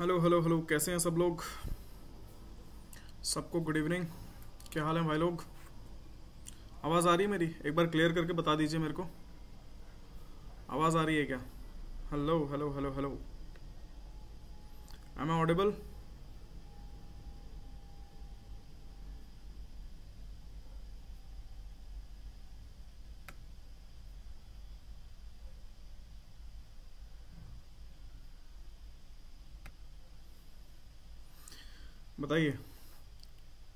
Hello hello hello कैसे हैं सब लोग सबको गुड इवनिंग क्या हाल है भाई लोग आवाज़ आ रही है मेरी एक बार क्लियर करके बता दीजिए मेरे को आवाज़ आ रही है क्या hello hello hello hello am I audible बताइए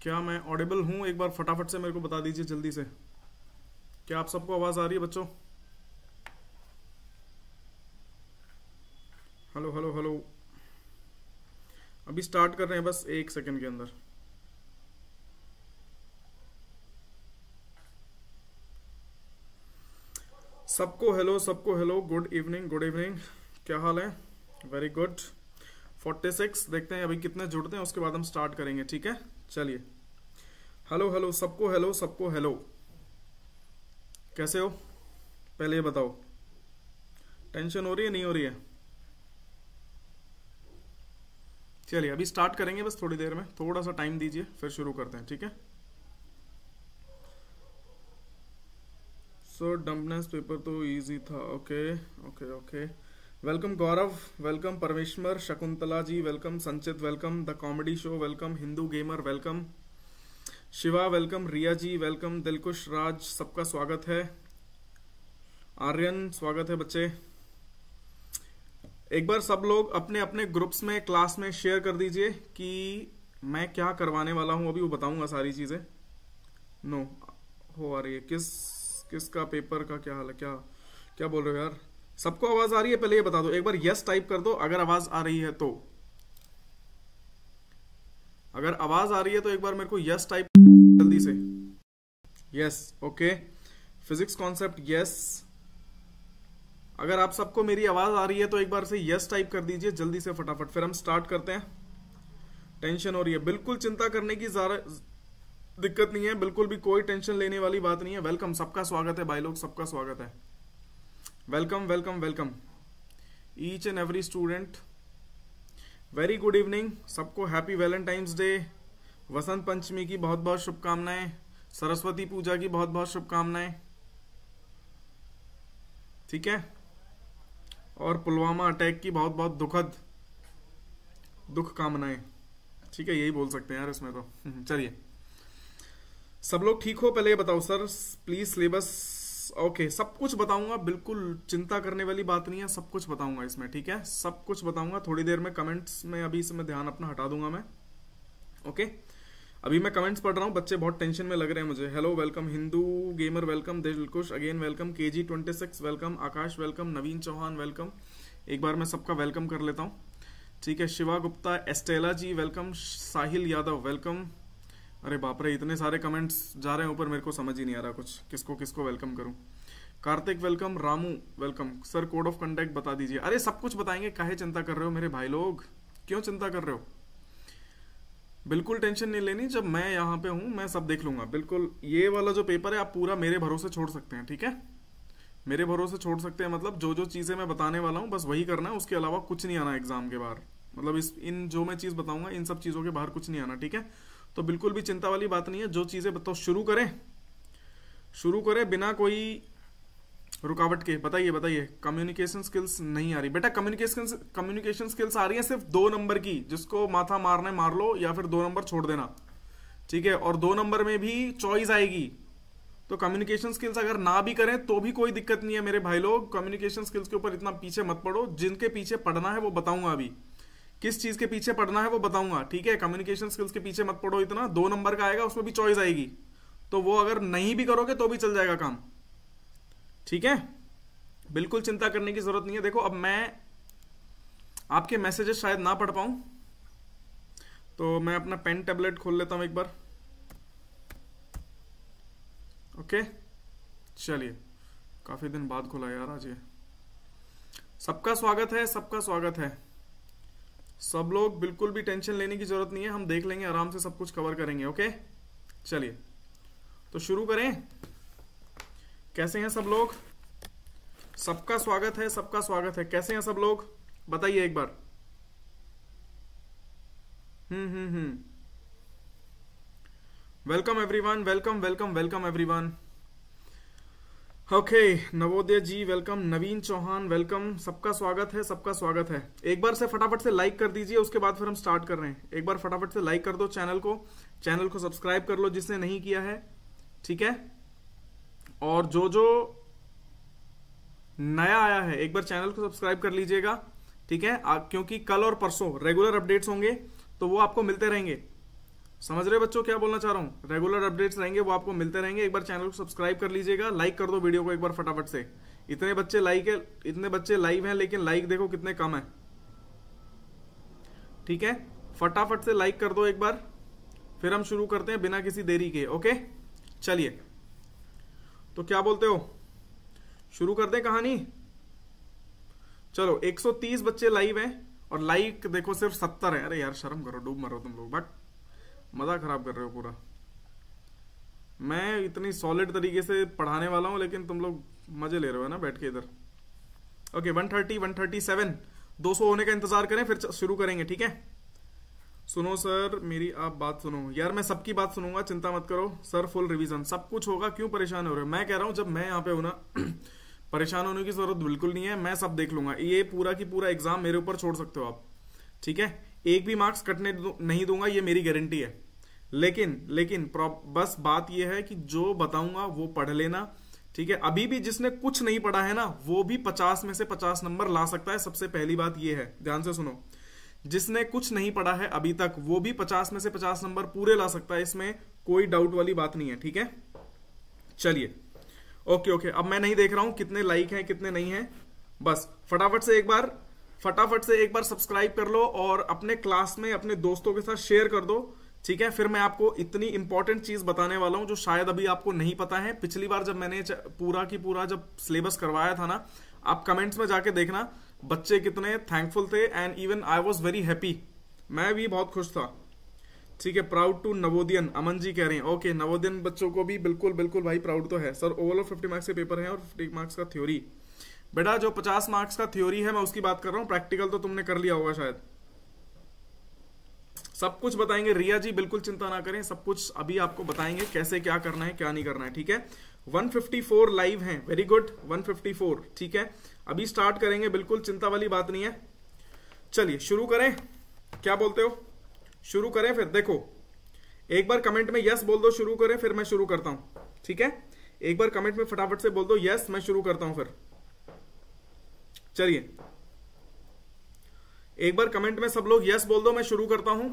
क्या मैं ऑडिबल हूँ एक बार फटाफट से मेरे को बता दीजिए जल्दी से क्या आप सबको आवाज़ आ रही है बच्चों हेलो हेलो हेलो अभी स्टार्ट कर रहे हैं बस एक सेकंड के अंदर सबको हेलो सबको hello good evening good evening क्या हाल है वेरी गुड फोर्टी सिक्स देखते हैं अभी कितने जुड़ते हैं उसके बाद हम स्टार्ट करेंगे ठीक है चलिए हेलो हेलो सबको हेलो सबको हेलो कैसे हो पहले ये बताओ टेंशन हो रही है नहीं हो रही है चलिए अभी स्टार्ट करेंगे बस थोड़ी देर में थोड़ा सा टाइम दीजिए फिर शुरू करते हैं ठीक है सो डम्पनेस पेपर तो इजी था okay okay okay welcome Gaurav welcome Parmeshwar Shakuntala ji welcome Sanchit welcome the comedy show welcome Hindu gamer welcome Shiva welcome Riya ji welcome Dilkhush Raj सबका स्वागत है आर्यन स्वागत है बच्चे एक बार सब लोग अपने अपने ग्रुप्स में क्लास में शेयर कर दीजिए कि मैं क्या करवाने वाला हूं अभी वो बताऊंगा सारी चीज़ें नो हो आ रही है किस किसका पेपर का क्या हाल है क्या क्या बोल रहे हो यार सबको आवाज आ रही है पहले ये बता दो एक बार यस टाइप कर दो अगर आवाज आ रही है तो अगर आवाज आ रही है तो एक बार मेरे को यस टाइप जल्दी से yes okay physics concept yes अगर आप सबको मेरी आवाज आ रही है तो एक बार से यस टाइप कर दीजिए जल्दी से फटाफट फिर हम स्टार्ट करते हैं टेंशन हो रही है बिल्कुल चिंता करने की ज्यादा दिक्कत नहीं है बिल्कुल भी कोई टेंशन लेने वाली बात नहीं है वेलकम सबका स्वागत है भाई लोग सबका स्वागत है welcome welcome welcome each and every student very good evening सबको happy Valentine's day Vasant Panchami की बहुत बहुत शुभकामनाएं सरस्वती पूजा की बहुत बहुत शुभकामनाएं ठीक है और पुलवामा अटैक की बहुत बहुत दुखद दुख कामनाएं ठीक है यही बोल सकते हैं यार इसमें तो चलिए सब लोग ठीक हो पहले ये बताओ sir please syllabus okay okay, सब कुछ बताऊंगा बिल्कुल चिंता करने वाली बात नहीं है सब कुछ बताऊंगा इसमें ठीक है सब कुछ बताऊंगा थोड़ी देर में कमेंट्स में अभी इसमें ध्यान अपना हटा दूंगा मैं ओके okay? अभी मैं कमेंट्स पढ़ रहा हूँ बच्चे बहुत टेंशन में लग रहे हैं मुझे hello welcome Hindu gamer welcome Dilkhush again welcome K G twenty six welcome Akash welcome Naveen Chauhan welcome एक बार मैं सबका वेलकम कर लेता हूँ ठीक है Shiva Gupta Estella ji welcome Sahil Yadav welcome अरे बाप रे इतने सारे कमेंट्स जा रहे हैं ऊपर मेरे को समझ ही नहीं आ रहा कुछ किसको किसको वेलकम करूं Kartik welcome Ramu welcome sir code of conduct बता दीजिए अरे सब कुछ बताएंगे काहे चिंता कर रहे हो मेरे भाई लोग क्यों चिंता कर रहे हो बिल्कुल टेंशन नहीं लेनी जब मैं यहाँ पे हूँ मैं सब देख लूंगा बिल्कुल ये वाला जो पेपर है आप पूरा मेरे भरोसे छोड़ सकते हैं ठीक है मेरे भरोसे छोड़ सकते हैं मतलब जो जो चीज़ें मैं बताने वाला हूँ बस वही करना है उसके अलावा कुछ नहीं आना एग्जाम के बाहर मतलब इस इन जो मैं चीज़ बताऊंगा इन सब चीज़ों के बाहर कुछ नहीं आना ठीक है तो बिल्कुल भी चिंता वाली बात नहीं है जो चीज़ें बताओ शुरू करें शुरू करें बिना कोई रुकावट के बताइए बताइए कम्युनिकेशन स्किल्स नहीं आ रही बेटा कम्युनिकेशन कम्युनिकेशन स्किल्स आ रही है सिर्फ दो नंबर की जिसको माथा मारने मार लो या फिर दो नंबर छोड़ देना ठीक है और दो नंबर में भी चॉइस आएगी तो कम्युनिकेशन स्किल्स अगर ना भी करें तो भी कोई दिक्कत नहीं है मेरे भाई लोग कम्युनिकेशन स्किल्स के ऊपर इतना पीछे मत पड़ो जिनके पीछे पढ़ना है वो बताऊंगा अभी किस चीज के पीछे पढ़ना है वो बताऊंगा ठीक है कम्युनिकेशन स्किल्स के पीछे मत पढ़ो इतना दो नंबर का आएगा उसमें भी चॉइस आएगी तो वो अगर नहीं भी करोगे तो भी चल जाएगा काम ठीक है बिल्कुल चिंता करने की जरूरत नहीं है देखो अब मैं आपके मैसेजेस शायद ना पढ़ पाऊं तो मैं अपना पेन टेबलेट खोल लेता हूं एक बार ओके चलिए काफी दिन बाद खुला यार आज ये सबका स्वागत है सबका स्वागत है सब लोग बिल्कुल भी टेंशन लेने की जरूरत नहीं है हम देख लेंगे आराम से सब कुछ कवर करेंगे ओके चलिए तो शुरू करें कैसे हैं सब लोग सबका स्वागत है सबका स्वागत है कैसे हैं सब लोग बताइए एक बार hmm hmm hmm welcome everyone welcome welcome welcome everyone okay Navodaya ji welcome Naveen Chauhan welcome सबका स्वागत है सबका स्वागत है एक बार से फटाफट से लाइक कर दीजिए उसके बाद फिर हम स्टार्ट कर रहे हैं एक बार फटाफट से लाइक कर दो चैनल को चैनल को सब्सक्राइब कर लो जिसने नहीं किया है ठीक है और जो जो नया आया है एक बार चैनल को सब्सक्राइब कर लीजिएगा ठीक है क्योंकि कल और परसों रेगुलर अपडेट्स होंगे तो वो आपको मिलते रहेंगे समझ रहे बच्चों क्या बोलना चाह रहा हूँ रेगुलर अपडेट्स रहेंगे वो आपको मिलते रहेंगे एक बार चैनल को सब्सक्राइब कर लीजिएगा लाइक कर दो वीडियो को एक बार फटाफट से इतने बच्चे लाइक है इतने बच्चे लाइव हैं लेकिन लाइक देखो कितने कम है ठीक है फटाफट से लाइक कर दो एक बार फिर हम शुरू करते हैं बिना किसी देरी के ओके चलिए तो क्या बोलते हो शुरू कर दे कहानी चलो 130 बच्चे लाइव हैं और लाइक देखो सिर्फ 70 है अरे यार शर्म करो डूब मरो तुम लोग बट मज़ा ख़राब कर रहे हो पूरा मैं इतनी सॉलिड तरीके से पढ़ाने वाला हूँ लेकिन तुम लोग मज़े ले रहे हो ना बैठ के इधर okay one thirty one thirty seven दो सौ होने का इंतज़ार करें फिर शुरू करेंगे ठीक है सुनो सर मेरी आप बात सुनो यार मैं सबकी बात सुनूंगा चिंता मत करो सर फुल रिवीजन सब कुछ होगा क्यों परेशान हो रहे हो मैं कह रहा हूं जब मैं यहाँ पे हूं ना परेशान होने की जरूरत बिल्कुल नहीं है मैं सब देख लूंगा ये पूरा की पूरा एग्जाम मेरे ऊपर छोड़ सकते हो आप ठीक है एक भी मार्क्स कटने नहीं दूंगा ये मेरी गारंटी है लेकिन लेकिन बस बात यह है कि जो बताऊंगा वो पढ़ लेना ठीक है अभी भी जिसने कुछ नहीं पढ़ा है ना वो भी पचास में से पचास नंबर ला सकता है सबसे पहली बात यह है ध्यान से सुनो जिसने कुछ नहीं पढ़ा है अभी तक वो भी पचास में से पचास नंबर पूरे ला सकता है इसमें कोई डाउट वाली बात नहीं है ठीक है चलिए ओके ओके अब मैं नहीं देख रहा हूं कितने लाइक हैं कितने नहीं हैं बस फटाफट से एक बार फटाफट से एक बार सब्सक्राइब कर लो और अपने क्लास में अपने दोस्तों के साथ शेयर कर दो ठीक है फिर मैं आपको इतनी इंपॉर्टेंट चीज बताने वाला हूं जो शायद अभी आपको नहीं पता है पिछली बार जब मैंने पूरा की पूरा जब सिलेबस करवाया था ना आप कमेंट्स में जाके देखना बच्चे कितने थैंकफुल थे and even I was very happy मैं भी बहुत खुश था ठीक है प्राउड टू नवोदियन अमन जी कह रहे हैं ओके नवोदियन बच्चों को भी बिल्कुल बिल्कुल भाई प्राउड तो है सर ओवरऑल फिफ्टी मार्क्स के पेपर है और फिफ्टी मार्क्स का थ्योरी बेटा जो पचास मार्क्स का थ्योरी है मैं उसकी बात कर रहा हूँ प्रैक्टिकल तो तुमने कर लिया होगा शायद सब कुछ बताएंगे रिया जी बिल्कुल चिंता ना करें सब कुछ अभी आपको बताएंगे कैसे क्या करना है क्या नहीं करना है ठीक है 154 लाइव हैं वेरी गुड 154 ठीक है अभी स्टार्ट करेंगे बिल्कुल चिंता वाली बात नहीं है चलिए शुरू करें क्या बोलते हो शुरू करें फिर देखो एक बार कमेंट में यस बोल दो शुरू करें फिर मैं शुरू करता हूं ठीक है एक बार कमेंट में फटाफट से बोल दो यस मैं शुरू करता हूं फिर चलिए एक बार कमेंट में सब लोग यस बोल दो मैं शुरू करता हूं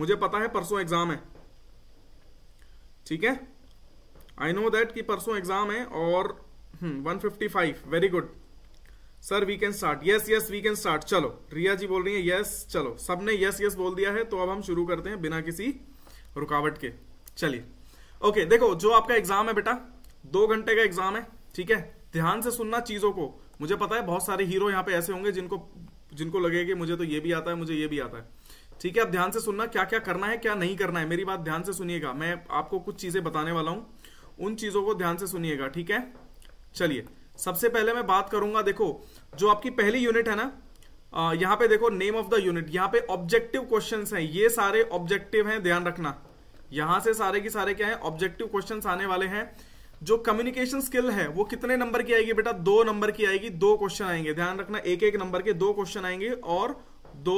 मुझे पता है परसों एग्जाम है ठीक है आई नो दैट कि परसों एग्जाम है और one fifty five very good sir we can start yes yes we can start चलो रिया जी बोल रही है यस yes, चलो सबने यस yes, यस yes बोल दिया है तो अब हम शुरू करते हैं बिना किसी रुकावट के चलिए ओके okay, देखो जो आपका एग्जाम है बेटा दो घंटे का एग्जाम है ठीक है ध्यान से सुनना चीजों को मुझे पता है बहुत सारे हीरो यहाँ पे ऐसे होंगे जिनको जिनको लगे कि मुझे तो ये भी आता है मुझे ये भी आता है ठीक है आप ध्यान से सुनना क्या क्या करना है क्या नहीं करना है मेरी बात ध्यान से सुनिएगा मैं आपको कुछ चीजें बताने वाला हूं उन चीजों को ध्यान से सुनिएगा ठीक है चलिए सबसे पहले मैं बात करूंगा देखो जो आपकी पहली यूनिट है ना यहाँ पे देखो नेम ऑफ द यूनिट यहाँ पे ऑब्जेक्टिव क्वेश्चन है ये सारे ऑब्जेक्टिव हैं ध्यान रखना यहां से सारे की सारे क्या है ऑब्जेक्टिव क्वेश्चन आने वाले हैं जो कम्युनिकेशन स्किल है वो कितने नंबर की आएगी बेटा दो नंबर की आएगी दो क्वेश्चन आएंगे ध्यान रखना एक एक नंबर के दो क्वेश्चन आएंगे और दो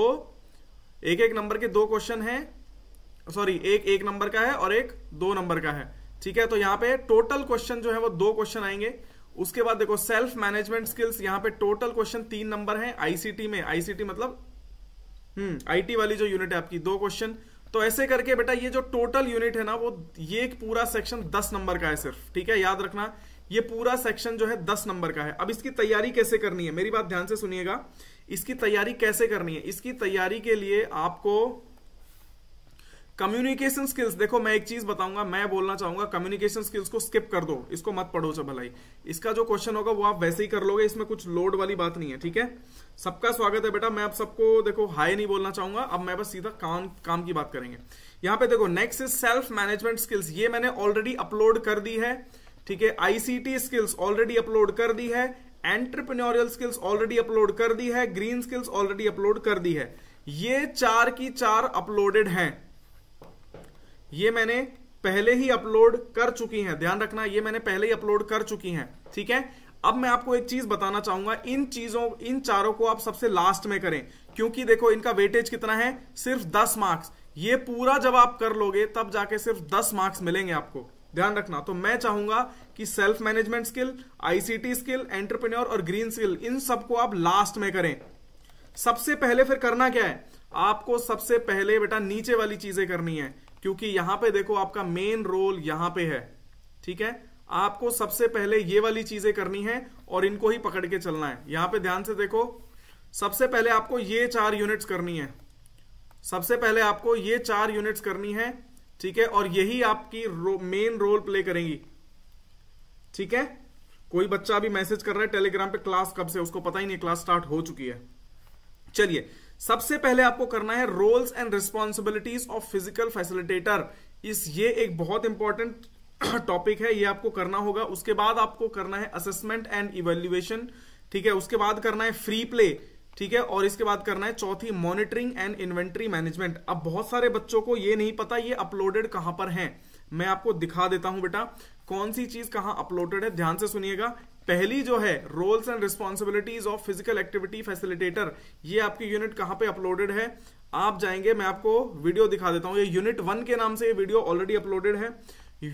एक एक नंबर के दो क्वेश्चन है सॉरी एक एक नंबर का है और एक दो नंबर का है ठीक है तो यहाँ पे टोटल क्वेश्चन जो है वो दो क्वेश्चन आएंगे उसके बाद देखो सेल्फ मैनेजमेंट स्किल्स यहां पे टोटल क्वेश्चन तीन नंबर है आईसीटी में आईसीटी मतलब हम्म आईटी वाली जो यूनिट है आपकी दो क्वेश्चन तो ऐसे करके बेटा ये जो टोटल यूनिट है ना वो ये पूरा सेक्शन दस नंबर का है सिर्फ ठीक है याद रखना ये पूरा सेक्शन जो है दस नंबर का है अब इसकी तैयारी कैसे करनी है मेरी बात ध्यान से सुनिएगा इसकी तैयारी कैसे करनी है इसकी तैयारी के लिए आपको कम्युनिकेशन स्किल्स देखो मैं एक चीज बताऊंगा मैं बोलना चाहूंगा कम्युनिकेशन स्किल्स को स्किप कर दो इसको मत पढ़ो चा भलाई इसका जो क्वेश्चन होगा वो आप वैसे ही कर लोगे इसमें कुछ लोड वाली बात नहीं है ठीक है सबका स्वागत है बेटा मैं आप सबको देखो हाई नहीं बोलना चाहूंगा अब मैं बस सीधा काम काम की बात करेंगे यहाँ पे देखो next is self management skills ये मैंने ऑलरेडी अपलोड कर दी है ठीक है आईसीटी स्किल्स ऑलरेडी अपलोड कर दी है एंटरप्रेन्योरियल स्किल्स ऑलरेडी अपलोड कर दी है ग्रीन स्किल्स ऑलरेडी अपलोड कर दी है ये चार की चार अपलोडेड हैं ये मैंने पहले ही अपलोड कर चुकी हैं ध्यान रखना ये मैंने पहले ही अपलोड कर चुकी हैं ठीक है अब मैं आपको एक चीज बताना चाहूंगा इन चीजों इन चारों को आप सबसे लास्ट में करें क्योंकि देखो इनका वेटेज कितना है सिर्फ दस मार्क्स ये पूरा जब आप कर लोगे तब जाके सिर्फ दस मार्क्स मिलेंगे आपको ध्यान रखना तो मैं चाहूंगा कि self management skill ICT skill entrepreneur और ग्रीन स्किल इन सबको आप लास्ट में करें सबसे पहले फिर करना क्या है आपको सबसे पहले बेटा नीचे वाली चीजें करनी है क्योंकि यहां पे देखो आपका मेन रोल यहां पे है ठीक है आपको सबसे पहले ये वाली चीजें करनी है और इनको ही पकड़ के चलना है यहां पे ध्यान से देखो सबसे पहले आपको ये चार यूनिट्स करनी है सबसे पहले आपको ये चार यूनिट्स करनी है ठीक है और यही आपकी रो, मेन रोल प्ले करेंगी ठीक है कोई बच्चा अभी मैसेज कर रहा है टेलीग्राम पे क्लास कब से उसको पता ही नहीं क्लास स्टार्ट हो चुकी है चलिए सबसे पहले आपको करना है roles and responsibilities of physical facilitator इस ये एक बहुत इंपॉर्टेंट टॉपिक है ये आपको करना होगा उसके बाद आपको करना है असेसमेंट एंड इवेल्युएशन ठीक है उसके बाद करना है फ्री प्ले ठीक है और इसके बाद करना है चौथी मॉनिटरिंग एंड इन्वेंट्री मैनेजमेंट अब बहुत सारे बच्चों को ये नहीं पता ये अपलोडेड कहां पर है मैं आपको दिखा देता हूं बेटा कौन सी चीज कहां अपलोडेड है ध्यान से सुनिएगा पहली जो है roles and responsibilities of physical activity facilitator ये आपकी यूनिट कहां पे अपलोडेड है आप जाएंगे मैं आपको वीडियो दिखा देता हूं ये यूनिट वन के नाम से ये वीडियो ऑलरेडी अपलोडेड है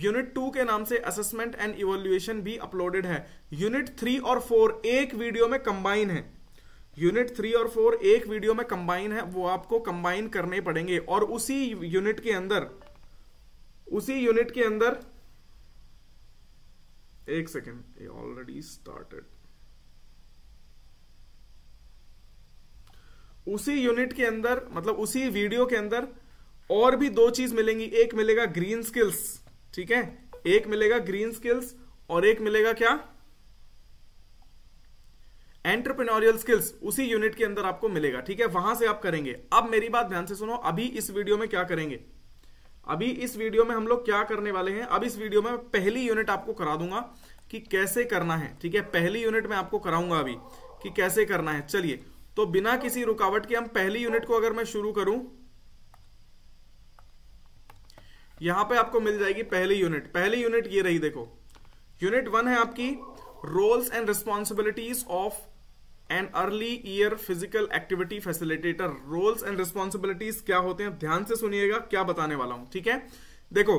यूनिट टू के नाम से असेसमेंट एंड इवोल्यूएशन भी अपलोडेड है यूनिट थ्री और फोर एक वीडियो में कंबाइन है यूनिट थ्री और फोर एक वीडियो में कंबाइन है वो आपको कंबाइन करने पड़ेंगे और उसी यूनिट के अंदर उसी यूनिट के अंदर एक सेकेंड ये ऑलरेडी स्टार्टेड उसी यूनिट के अंदर मतलब उसी वीडियो के अंदर और भी दो चीज मिलेंगी एक मिलेगा ग्रीन स्किल्स ठीक है एक मिलेगा ग्रीन स्किल्स और एक मिलेगा क्या एंटरप्रेन्योरियल स्किल्स उसी यूनिट के अंदर आपको मिलेगा ठीक है वहां से आप करेंगे अब मेरी बात ध्यान से सुनो अभी इस वीडियो में क्या करेंगे अभी इस वीडियो में हम लोग क्या करने वाले हैं अब इस वीडियो में पहली यूनिट आपको करा दूंगा कि कैसे करना है ठीक है पहली यूनिट में आपको कराऊंगा अभी कि कैसे करना है चलिए तो बिना किसी रुकावट के हम पहली यूनिट को अगर मैं शुरू करूं यहां पे आपको मिल जाएगी पहली यूनिट पहली यूनिट ये रही देखो यूनिट वन है आपकी roles and responsibilities of and early year physical activity facilitator roles and responsibilities क्या होते हैं ध्यान से सुनिएगा क्या बताने वाला हूं ठीक है देखो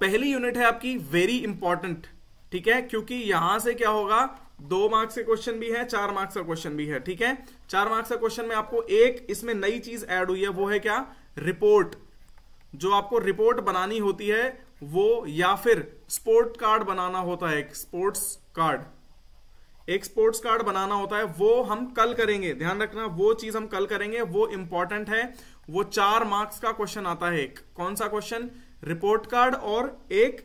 पहली यूनिट है आपकी वेरी इंपॉर्टेंट ठीक है क्योंकि यहां से क्या होगा दो मार्क्स का क्वेश्चन भी है चार मार्क्स का क्वेश्चन भी है ठीक है चार मार्क्स का क्वेश्चन में आपको एक इसमें नई चीज ऐड हुई है वो है क्या रिपोर्ट जो आपको रिपोर्ट बनानी होती है वो या फिर स्पोर्ट कार्ड बनाना होता है स्पोर्ट्स कार्ड एक स्पोर्ट्स कार्ड बनाना होता है वो हम कल करेंगे ध्यान रखना वो चीज हम कल करेंगे वो इंपॉर्टेंट है वो चार मार्क्स का क्वेश्चन आता है एक कौन सा क्वेश्चन रिपोर्ट कार्ड और एक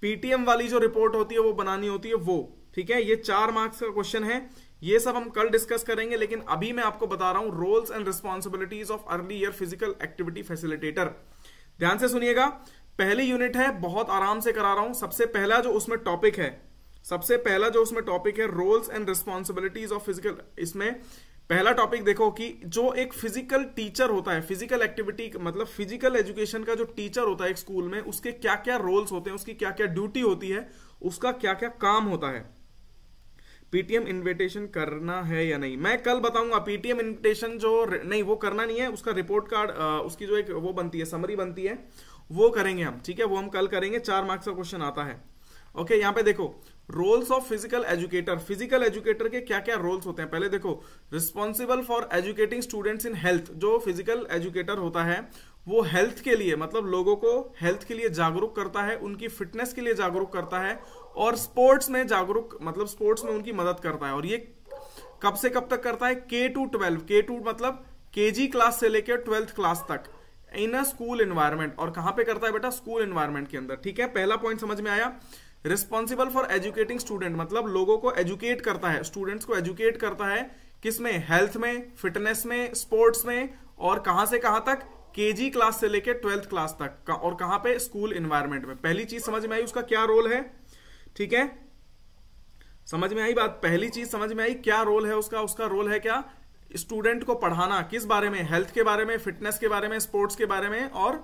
पीटीएम वाली जो रिपोर्ट होती है वो बनानी होती है वो ठीक है ये चार मार्क्स का क्वेश्चन है ये सब हम कल डिस्कस करेंगे लेकिन अभी मैं आपको बता रहा हूं roles and responsibilities of early year physical activity facilitator ध्यान से सुनिएगा पहली यूनिट है बहुत आराम से करा रहा हूं सबसे पहला जो उसमें टॉपिक है सबसे पहला जो उसमें टॉपिक है roles and responsibilities of physical इसमें पहला टॉपिक देखो कि जो एक फिजिकल टीचर होता है फिजिकल एक्टिविटी मतलब फिजिकल एजुकेशन का जो टीचर होता है एक स्कूल में उसके क्या क्या रोल्स होते हैं उसकी क्या क्या ड्यूटी होती है उसका क्या क्या काम होता है पीटीएम इन्विटेशन करना है या नहीं मैं कल बताऊंगा पीटीएम इन्विटेशन जो नहीं वो करना नहीं है उसका रिपोर्ट कार्ड उसकी जो एक वो बनती है समरी बनती है वो करेंगे हम ठीक है वो हम कल करेंगे चार मार्क्स का क्वेश्चन आता है ओके यहां पे देखो roles of physical educator physical educator के क्या क्या रोल्स होते हैं पहले देखो responsible for educating students in health जो फिजिकल एजुकेटर होता है वो हेल्थ के लिए मतलब लोगों को हेल्थ के लिए जागरूक करता है उनकी फिटनेस के लिए जागरूक करता है और स्पोर्ट्स में जागरूक मतलब स्पोर्ट्स में उनकी मदद करता है और ये कब से कब तक करता है के टू ट्वेल्व के टू मतलब के जी क्लास से लेकर ट्वेल्थ क्लास तक इन अ स्कूल इन्वायरमेंट और कहां पे करता है बेटा स्कूल इन्वायरमेंट के अंदर ठीक है पहला पॉइंट समझ में आया रिस्पॉन्सिबल फॉर एजुकेटिंग स्टूडेंट मतलब लोगों को एजुकेट करता है स्टूडेंट्स को एजुकेट करता है किसमें हेल्थ में फिटनेस में स्पोर्ट्स में और कहां से कहां तक केजी क्लास से लेकर ट्वेल्थ क्लास तक का और कहां पे स्कूल इन्वायरमेंट में पहली चीज समझ में आई उसका क्या रोल है ठीक है समझ में आई बात पहली चीज समझ में आई क्या रोल है उसका उसका रोल है क्या स्टूडेंट को पढ़ाना किस बारे में हेल्थ के बारे में फिटनेस के बारे में स्पोर्ट्स के बारे में और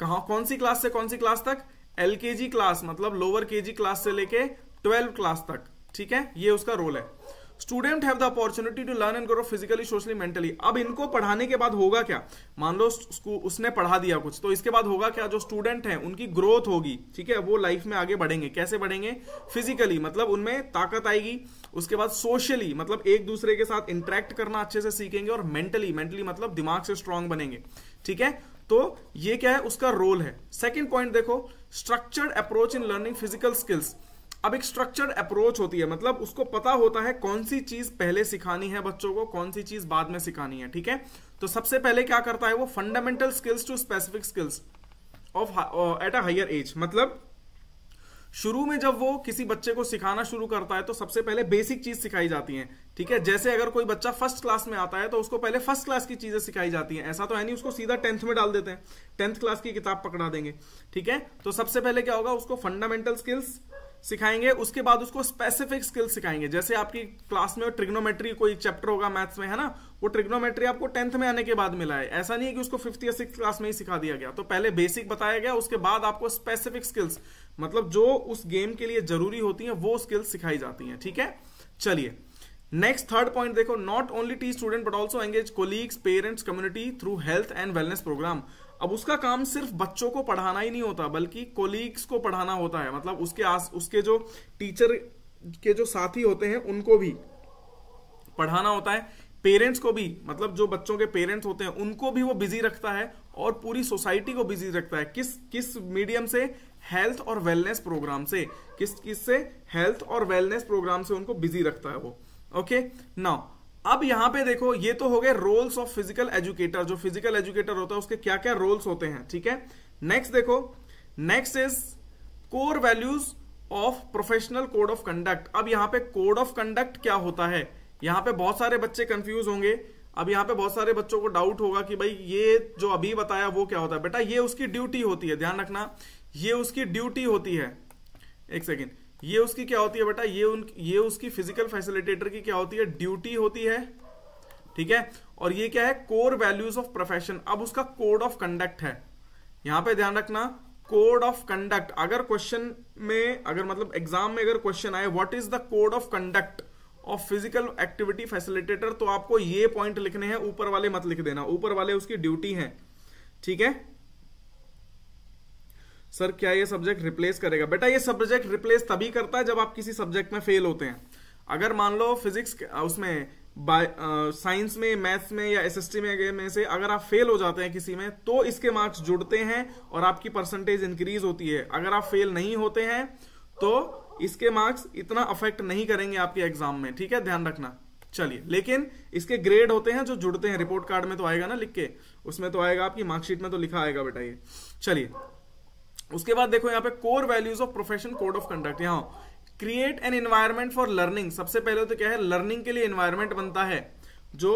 कहा कौन सी क्लास से कौन सी क्लास तक एल क्लास मतलब लोअर के क्लास से लेके ट्वेल्व क्लास तक ठीक है ये उसका रोल है student have the opportunity to learn and grow physically socially mentally अब इनको पढ़ाने के बाद होगा क्या मान लो उसने पढ़ा दिया कुछ तो इसके बाद होगा क्या जो स्टूडेंट हैं उनकी ग्रोथ होगी ठीक है वो लाइफ में आगे बढ़ेंगे कैसे बढ़ेंगे फिजिकली मतलब उनमें ताकत आएगी उसके बाद सोशली मतलब एक दूसरे के साथ इंटरेक्ट करना अच्छे से सीखेंगे और मेंटली मेंटली मतलब दिमाग से स्ट्रांग बनेंगे ठीक है तो ये क्या है उसका रोल है सेकेंड पॉइंट देखो structured approach in learning physical skills अब एक स्ट्रक्चर्ड अप्रोच होती है मतलब उसको पता होता है कौन सी चीज पहले सिखानी है बच्चों को कौन सी चीज बाद में सिखानी है ठीक है तो सबसे पहले क्या करता है वो fundamental skills to specific skills of at a higher age मतलब शुरू में जब वो किसी बच्चे को सिखाना शुरू करता है तो सबसे पहले बेसिक चीज सिखाई जाती है ठीक है जैसे अगर कोई बच्चा फर्स्ट क्लास में आता है तो उसको पहले फर्स्ट क्लास की चीजें सिखाई जाती हैं ऐसा तो है नहीं उसको सीधा टेंथ में डाल देते हैं टेंथ क्लास की किताब पकड़ा देंगे ठीक है तो सबसे पहले क्या होगा उसको फंडामेंटल स्किल्स सिखाएंगे उसके बाद उसको स्पेसिफिक स्किल सिखाएंगे जैसे आपकी क्लास में ट्रिग्नोमेट्री कोई चैप्टर होगा मैथ्स में है ना वो ट्रिग्नोमेट्री आपको टेंथ में आने के बाद मिला है ऐसा नहीं है कि उसको फिफ्थ या सिक्स क्लास में ही सिखा दिया गया तो पहले बेसिक बताया गया उसके बाद आपको स्पेसिफिक स्किल्स मतलब जो उस गेम के लिए जरूरी होती है वो स्किल्स सिखाई जाती है ठीक है चलिए नेक्स्ट थर्ड पॉइंट देखो not only the student but also engage colleagues parents community through health and wellness program अब उसका काम सिर्फ बच्चों को पढ़ाना ही नहीं होता बल्कि कोलीग्स को पढ़ाना होता है मतलब उसके आस उसके जो टीचर के जो साथी होते हैं उनको भी पढ़ाना होता है पेरेंट्स को भी मतलब जो बच्चों के पेरेंट्स होते हैं उनको भी वो बिजी रखता है और पूरी सोसाइटी को बिजी रखता है किस किस मीडियम से हेल्थ और वेलनेस प्रोग्राम से किस किस से हेल्थ और वेलनेस प्रोग्राम से उनको बिजी रखता है वो ओके नाउ अब यहां पे देखो ये तो हो गए रोल्स ऑफ फिजिकल एजुकेटर जो फिजिकल एजुकेटर होता है उसके क्या क्या रोल्स होते हैं ठीक है नेक्स्ट देखो next is core values of professional code of conduct अब यहां पे कोड ऑफ कंडक्ट क्या होता है यहां पे बहुत सारे बच्चे कंफ्यूज होंगे अब यहां पे बहुत सारे बच्चों को डाउट होगा कि भाई ये जो अभी बताया वो क्या होता है बेटा ये उसकी ड्यूटी होती है ध्यान रखना ये उसकी ड्यूटी होती है एक सेकेंड ये उसकी क्या होती है बेटा ये उन ये उसकी फिजिकल फैसिलिटेटर की क्या होती है ड्यूटी होती है ठीक है और ये क्या है कोर वैल्यूज ऑफ प्रोफेशन अब उसका कोड ऑफ कंडक्ट है यहां पे ध्यान रखना कोड ऑफ कंडक्ट अगर क्वेश्चन में अगर मतलब एग्जाम में अगर क्वेश्चन आए what is the code of conduct of physical activity facilitator तो आपको ये पॉइंट लिखने हैं ऊपर वाले मत लिख देना ऊपर वाले उसकी ड्यूटी है ठीक है सर क्या ये सब्जेक्ट रिप्लेस करेगा बेटा ये सब्जेक्ट रिप्लेस तभी करता है जब आप किसी सब्जेक्ट में फेल होते हैं अगर मान लो फिजिक्स उसमें साइंस में मैथ्स में या एसएसटी में में से अगर आप फेल हो जाते हैं किसी में तो इसके मार्क्स जुड़ते हैं और आपकी परसेंटेज इंक्रीज होती है अगर आप फेल नहीं होते हैं तो इसके मार्क्स इतना अफेक्ट नहीं करेंगे आपके एग्जाम में ठीक है ध्यान रखना चलिए लेकिन इसके ग्रेड होते हैं जो जुड़ते हैं रिपोर्ट कार्ड में तो आएगा ना लिख के उसमें तो आएगा आपकी मार्कशीट में तो लिखा आएगा बेटा ये चलिए उसके बाद देखो यहाँ पे core values of profession code of conduct यहाँ create an environment for learning सबसे पहले तो क्या है लर्निंग के लिए एनवायरमेंट बनता है जो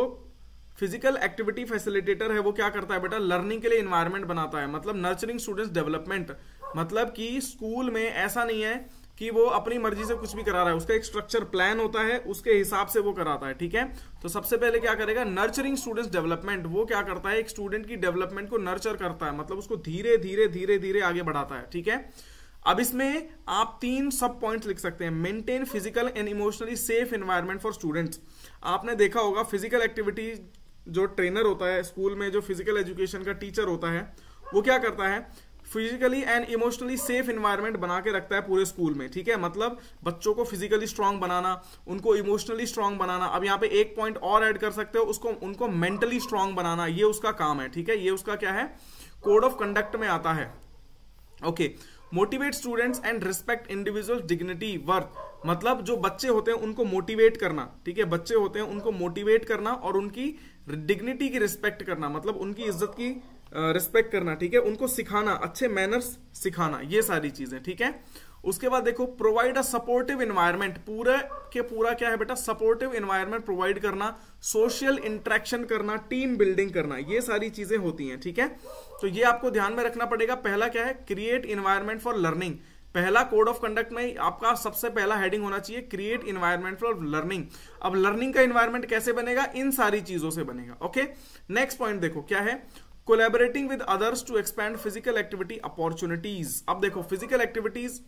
फिजिकल एक्टिविटी फैसिलिटेटर है वो क्या करता है बेटा लर्निंग के लिए एनवायरमेंट बनाता है मतलब नर्चरिंग स्टूडेंट्स डेवलपमेंट मतलब कि स्कूल में ऐसा नहीं है कि वो अपनी मर्जी से कुछ भी करा रहा है उसका एक स्ट्रक्चर प्लान होता है उसके हिसाब से वो कराता है ठीक है तो सबसे पहले क्या करेगा नर्चरिंग स्टूडेंट्स डेवलपमेंट वो क्या करता है एक स्टूडेंट की डेवलपमेंट को नर्चर करता है मतलब उसको धीरे धीरे धीरे धीरे आगे बढ़ाता है ठीक है अब इसमें आप तीन सब पॉइंट लिख सकते हैं maintain physical and emotionally safe environment for students आपने देखा होगा फिजिकल एक्टिविटी जो ट्रेनर होता है स्कूल में जो फिजिकल एजुकेशन का टीचर होता है वो क्या करता है physically and emotionally safe environment बना के रखता है पूरे स्कूल में ठीक है मतलब बच्चों को फिजिकली स्ट्रांग बनाना उनको इमोशनली स्ट्रांग बनाना अब यहाँ पे एक पॉइंट और ऐड कर सकते हो उसको उनको मेंटली स्ट्रांग बनाना ये उसका काम है ठीक है ये उसका क्या है कोड ऑफ कंडक्ट में आता है okay motivate students and respect individual dignity worth मतलब जो बच्चे होते हैं उनको मोटिवेट करना ठीक है बच्चे होते हैं उनको मोटिवेट करना और उनकी डिग्निटी की रिस्पेक्ट करना मतलब उनकी इज्जत की रिस्पेक्ट करना ठीक है उनको सिखाना अच्छे मैनर्स सिखाना ये सारी चीजें ठीक है उसके बाद देखो प्रोवाइड अ सपोर्टिव इन्वायरमेंट पूरे के पूरा क्या है बेटा सपोर्टिव इन्वायरमेंट प्रोवाइड करना सोशल इंट्रैक्शन करना टीम बिल्डिंग करना ये सारी चीजें होती हैं ठीक है तो ये आपको ध्यान में रखना पड़ेगा पहला क्या है क्रिएट इन्वायरमेंट फॉर लर्निंग पहला कोड ऑफ कंडक्ट में आपका सबसे पहला हेडिंग होना चाहिए क्रिएट इन्वायरमेंट फॉर लर्निंग अब लर्निंग का इन्वायरमेंट कैसे बनेगा इन सारी चीजों से बनेगा ओके नेक्स्ट पॉइंट देखो क्या है collaborating with others to expand physical activity opportunities अब देखो फिजिकल एक्टिविटीज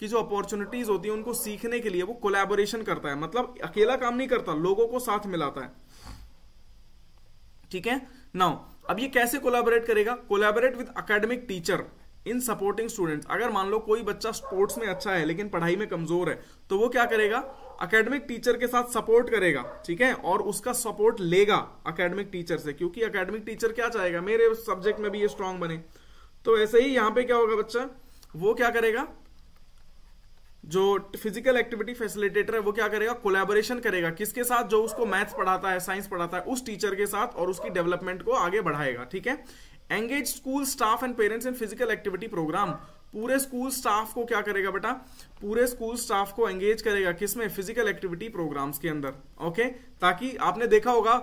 की जो अपॉर्चुनिटीज होती है उनको सीखने के लिए वो कोलेबोरेशन करता है मतलब अकेला काम नहीं करता लोगों को साथ मिलाता है ठीक है नाउ अब ये कैसे कोलेबोरेट करेगा collaborate with academic teacher in supporting students अगर मान लो कोई बच्चा स्पोर्ट्स में अच्छा है लेकिन पढ़ाई में कमजोर है तो वो क्या करेगा अकेडमिक टीचर के साथ सपोर्ट करेगा ठीक है और उसका सपोर्ट लेगा अकेडमिक टीचर से क्योंकि अकेडमिक टीचर क्या चाहेगा मेरे सब्जेक्ट में भी ये स्ट्रांग बने तो ऐसे ही यहां पे क्या होगा बच्चा वो क्या करेगा जो फिजिकल एक्टिविटी फैसिलिटेटर है वो क्या करेगा कोलेबोरेशन करेगा किसके साथ जो उसको मैथ्स पढ़ाता है साइंस पढ़ाता है उस टीचर के साथ और उसकी डेवलपमेंट को आगे बढ़ाएगा ठीक है engage school staff and parents in physical activity program पूरे स्कूल स्टाफ को क्या करेगा बेटा पूरे स्कूल स्टाफ को एंगेज करेगा किसमें फिजिकल एक्टिविटी प्रोग्राम्स के अंदर ओके ताकि आपने देखा होगा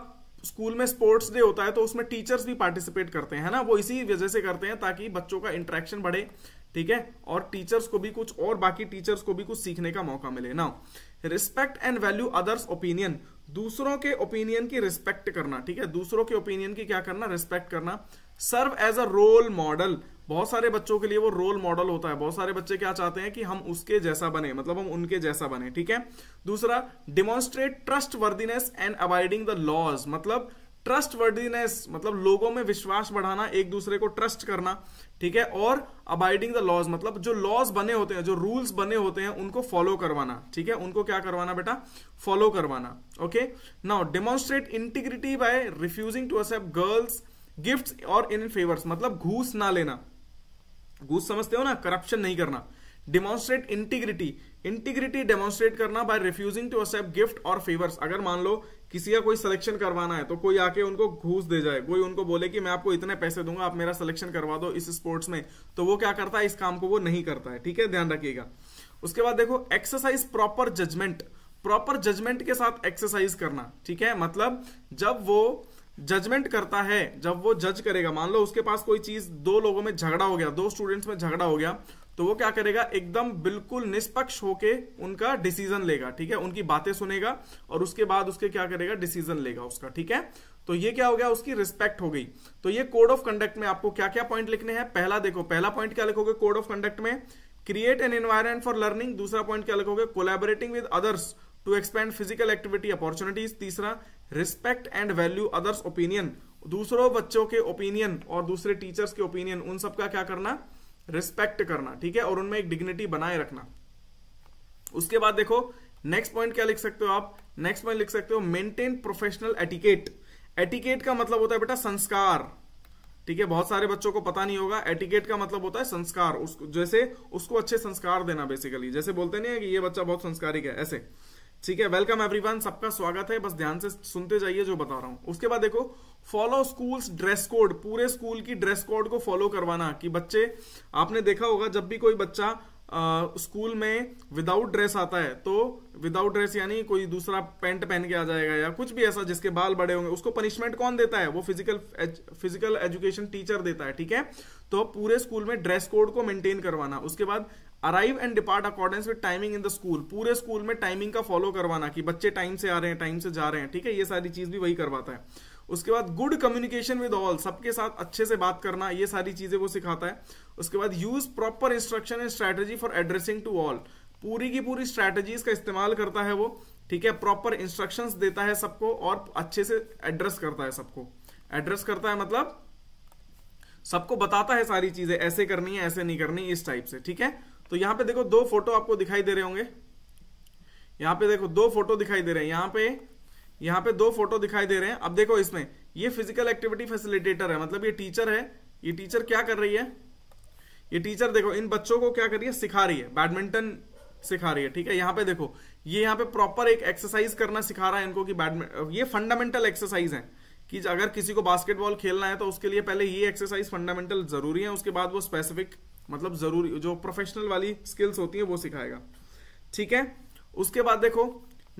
स्कूल में स्पोर्ट्स डे होता है तो उसमें टीचर्स भी पार्टिसिपेट करते हैं ना वो इसी वजह से करते हैं ताकि बच्चों का इंट्रैक्शन बढ़े ठीक है और टीचर्स को भी कुछ और बाकी टीचर्स को भी कुछ सीखने का मौका मिले ना respect and value others opinion दूसरों के ओपिनियन की रिस्पेक्ट करना ठीक है दूसरों के ओपिनियन की क्या करना रिस्पेक्ट करना serve as a role model बहुत सारे बच्चों के लिए वो रोल मॉडल होता है बहुत सारे बच्चे क्या चाहते हैं कि हम उसके जैसा बने मतलब हम उनके जैसा बने ठीक है दूसरा demonstrate trustworthiness and avoiding the laws मतलब ट्रस्ट वर्दीनेस मतलब लोगों में विश्वास बढ़ाना एक दूसरे को ट्रस्ट करना ठीक है और अबाइडिंग द लॉज मतलब जो लॉज बने होते हैं जो रूल्स बने होते हैं उनको फॉलो करवाना ठीक है उनको क्या करवाना बेटा फॉलो करवाना okay now demonstrate integrity by refusing to accept girls gifts और इन फेवर्स मतलब घूस ना लेना घूस समझते हो ना करप्शन नहीं करना डिमॉन्स्ट्रेट इंटीग्रिटी इंटीग्रिटी डेमोन्स्ट्रेट करना by refusing to accept gift और फेवर्स अगर मान लो किसी का कोई सिलेक्शन करवाना है तो कोई आके उनको घूस दे जाए कोई उनको बोले कि मैं आपको इतने पैसे दूंगा आप मेरा सिलेक्शन करवा दो इस स्पोर्ट्स में तो वो क्या करता है इस काम को वो नहीं करता है ठीक है ध्यान रखिएगा उसके बाद देखो exercise proper judgement proper judgement के साथ एक्सरसाइज करना ठीक है मतलब जब वो जजमेंट करता है जब वो जज करेगा मान लो उसके पास कोई चीज दो लोगों में झगड़ा हो गया दो स्टूडेंट्स में झगड़ा हो गया तो वो क्या करेगा एकदम बिल्कुल निष्पक्ष होके उनका डिसीजन लेगा ठीक है उनकी बातें सुनेगा और उसके बाद उसके क्या करेगा डिसीजन लेगा उसका ठीक है तो ये क्या हो गया उसकी रिस्पेक्ट हो गई तो ये कोड ऑफ कंडक्ट में आपको क्या क्या पॉइंट लिखने हैं पहला देखो पहला पॉइंट क्या लिखोगे कोड ऑफ कंडक्ट में create an environment for learning दूसरा पॉइंट क्या लिखोगे collaborating with others to expand physical activity opportunities तीसरा respect and value others opinion दूसरों बच्चों के ओपिनियन और दूसरे टीचर्स के ओपिनियन उन सब का क्या करना रिस्पेक्ट करना ठीक है और उनमें एक डिग्निटी बनाए रखना उसके बाद देखो नेक्स्ट पॉइंट क्या लिख सकते हो आप नेक्स्ट पॉइंट लिख सकते हो मेंटेन प्रोफेशनल एटिकेट एटिकेट का मतलब होता है बेटा संस्कार ठीक है बहुत सारे बच्चों को पता नहीं होगा एटिकेट का मतलब होता है संस्कार उसको जैसे उसको अच्छे संस्कार देना बेसिकली जैसे बोलते नहीं है कि ये बच्चा बहुत संस्कारिक है ऐसे ठीक है वेलकम एवरीवन सबका स्वागत है बस ध्यान से सुनते जाइए जो बता रहा हूं उसके बाद देखो फॉलो स्कूल्स ड्रेस कोड पूरे स्कूल की ड्रेस कोड को फॉलो करवाना कि बच्चे आपने देखा होगा जब भी कोई बच्चा स्कूल uh, में विदाउट ड्रेस आता है तो विदाउट ड्रेस यानी कोई दूसरा पैंट पहन के आ जाएगा या कुछ भी ऐसा जिसके बाल बड़े होंगे उसको पनिशमेंट कौन देता है वो फिजिकल फिजिकल एजुकेशन टीचर देता है ठीक है तो पूरे स्कूल में ड्रेस कोड को मेंटेन करवाना उसके बाद arrive and depart accordance with timing in the school पूरे स्कूल में टाइमिंग का फॉलो करवाना कि बच्चे टाइम से आ रहे हैं टाइम से जा रहे हैं ठीक है ये सारी चीज भी वही करवाता है उसके बाद गुड कम्युनिकेशन विद ऑल सबके साथ अच्छे से बात करना ये सारी चीजें वो सिखाता है उसके बाद use proper instruction and strategy for addressing to all पूरी की पूरी स्ट्रैटेजी का इस्तेमाल करता है वो ठीक है प्रॉपर इंस्ट्रक्शन देता है सबको और अच्छे से एड्रेस करता है सबको एड्रेस करता है मतलब सबको बताता है सारी चीजें ऐसे करनी है ऐसे नहीं करनी इस टाइप से ठीक है तो यहाँ पे देखो दो फोटो आपको दिखाई दे रहे होंगे यहाँ पे देखो दो फोटो दिखाई दे रहे हैं यहाँ पे यहाँ पे दो फोटो दिखाई दे रहे हैं अब देखो इसमें ये फिजिकल एक्टिविटी फैसिलिटेटर है मतलब ये टीचर है ये टीचर क्या कर रही है ये टीचर देखो इन बच्चों को क्या कर रही है सिखा रही है बैडमिंटन सिखा रही है ठीक है यहाँ पे देखो ये यहाँ पे प्रॉपर एक एक्सरसाइज करना सिखा रहा है इनको कि बैडमिंटन ये फंडामेंटल एक्सरसाइज है कि अगर किसी को बास्केटबॉल खेलना है तो उसके लिए पहले ये एक्सरसाइज फंडामेंटल जरूरी है उसके बाद वो स्पेसिफिक मतलब जरूरी जो प्रोफेशनल वाली स्किल्स होती है वो सिखाएगा ठीक है उसके बाद देखो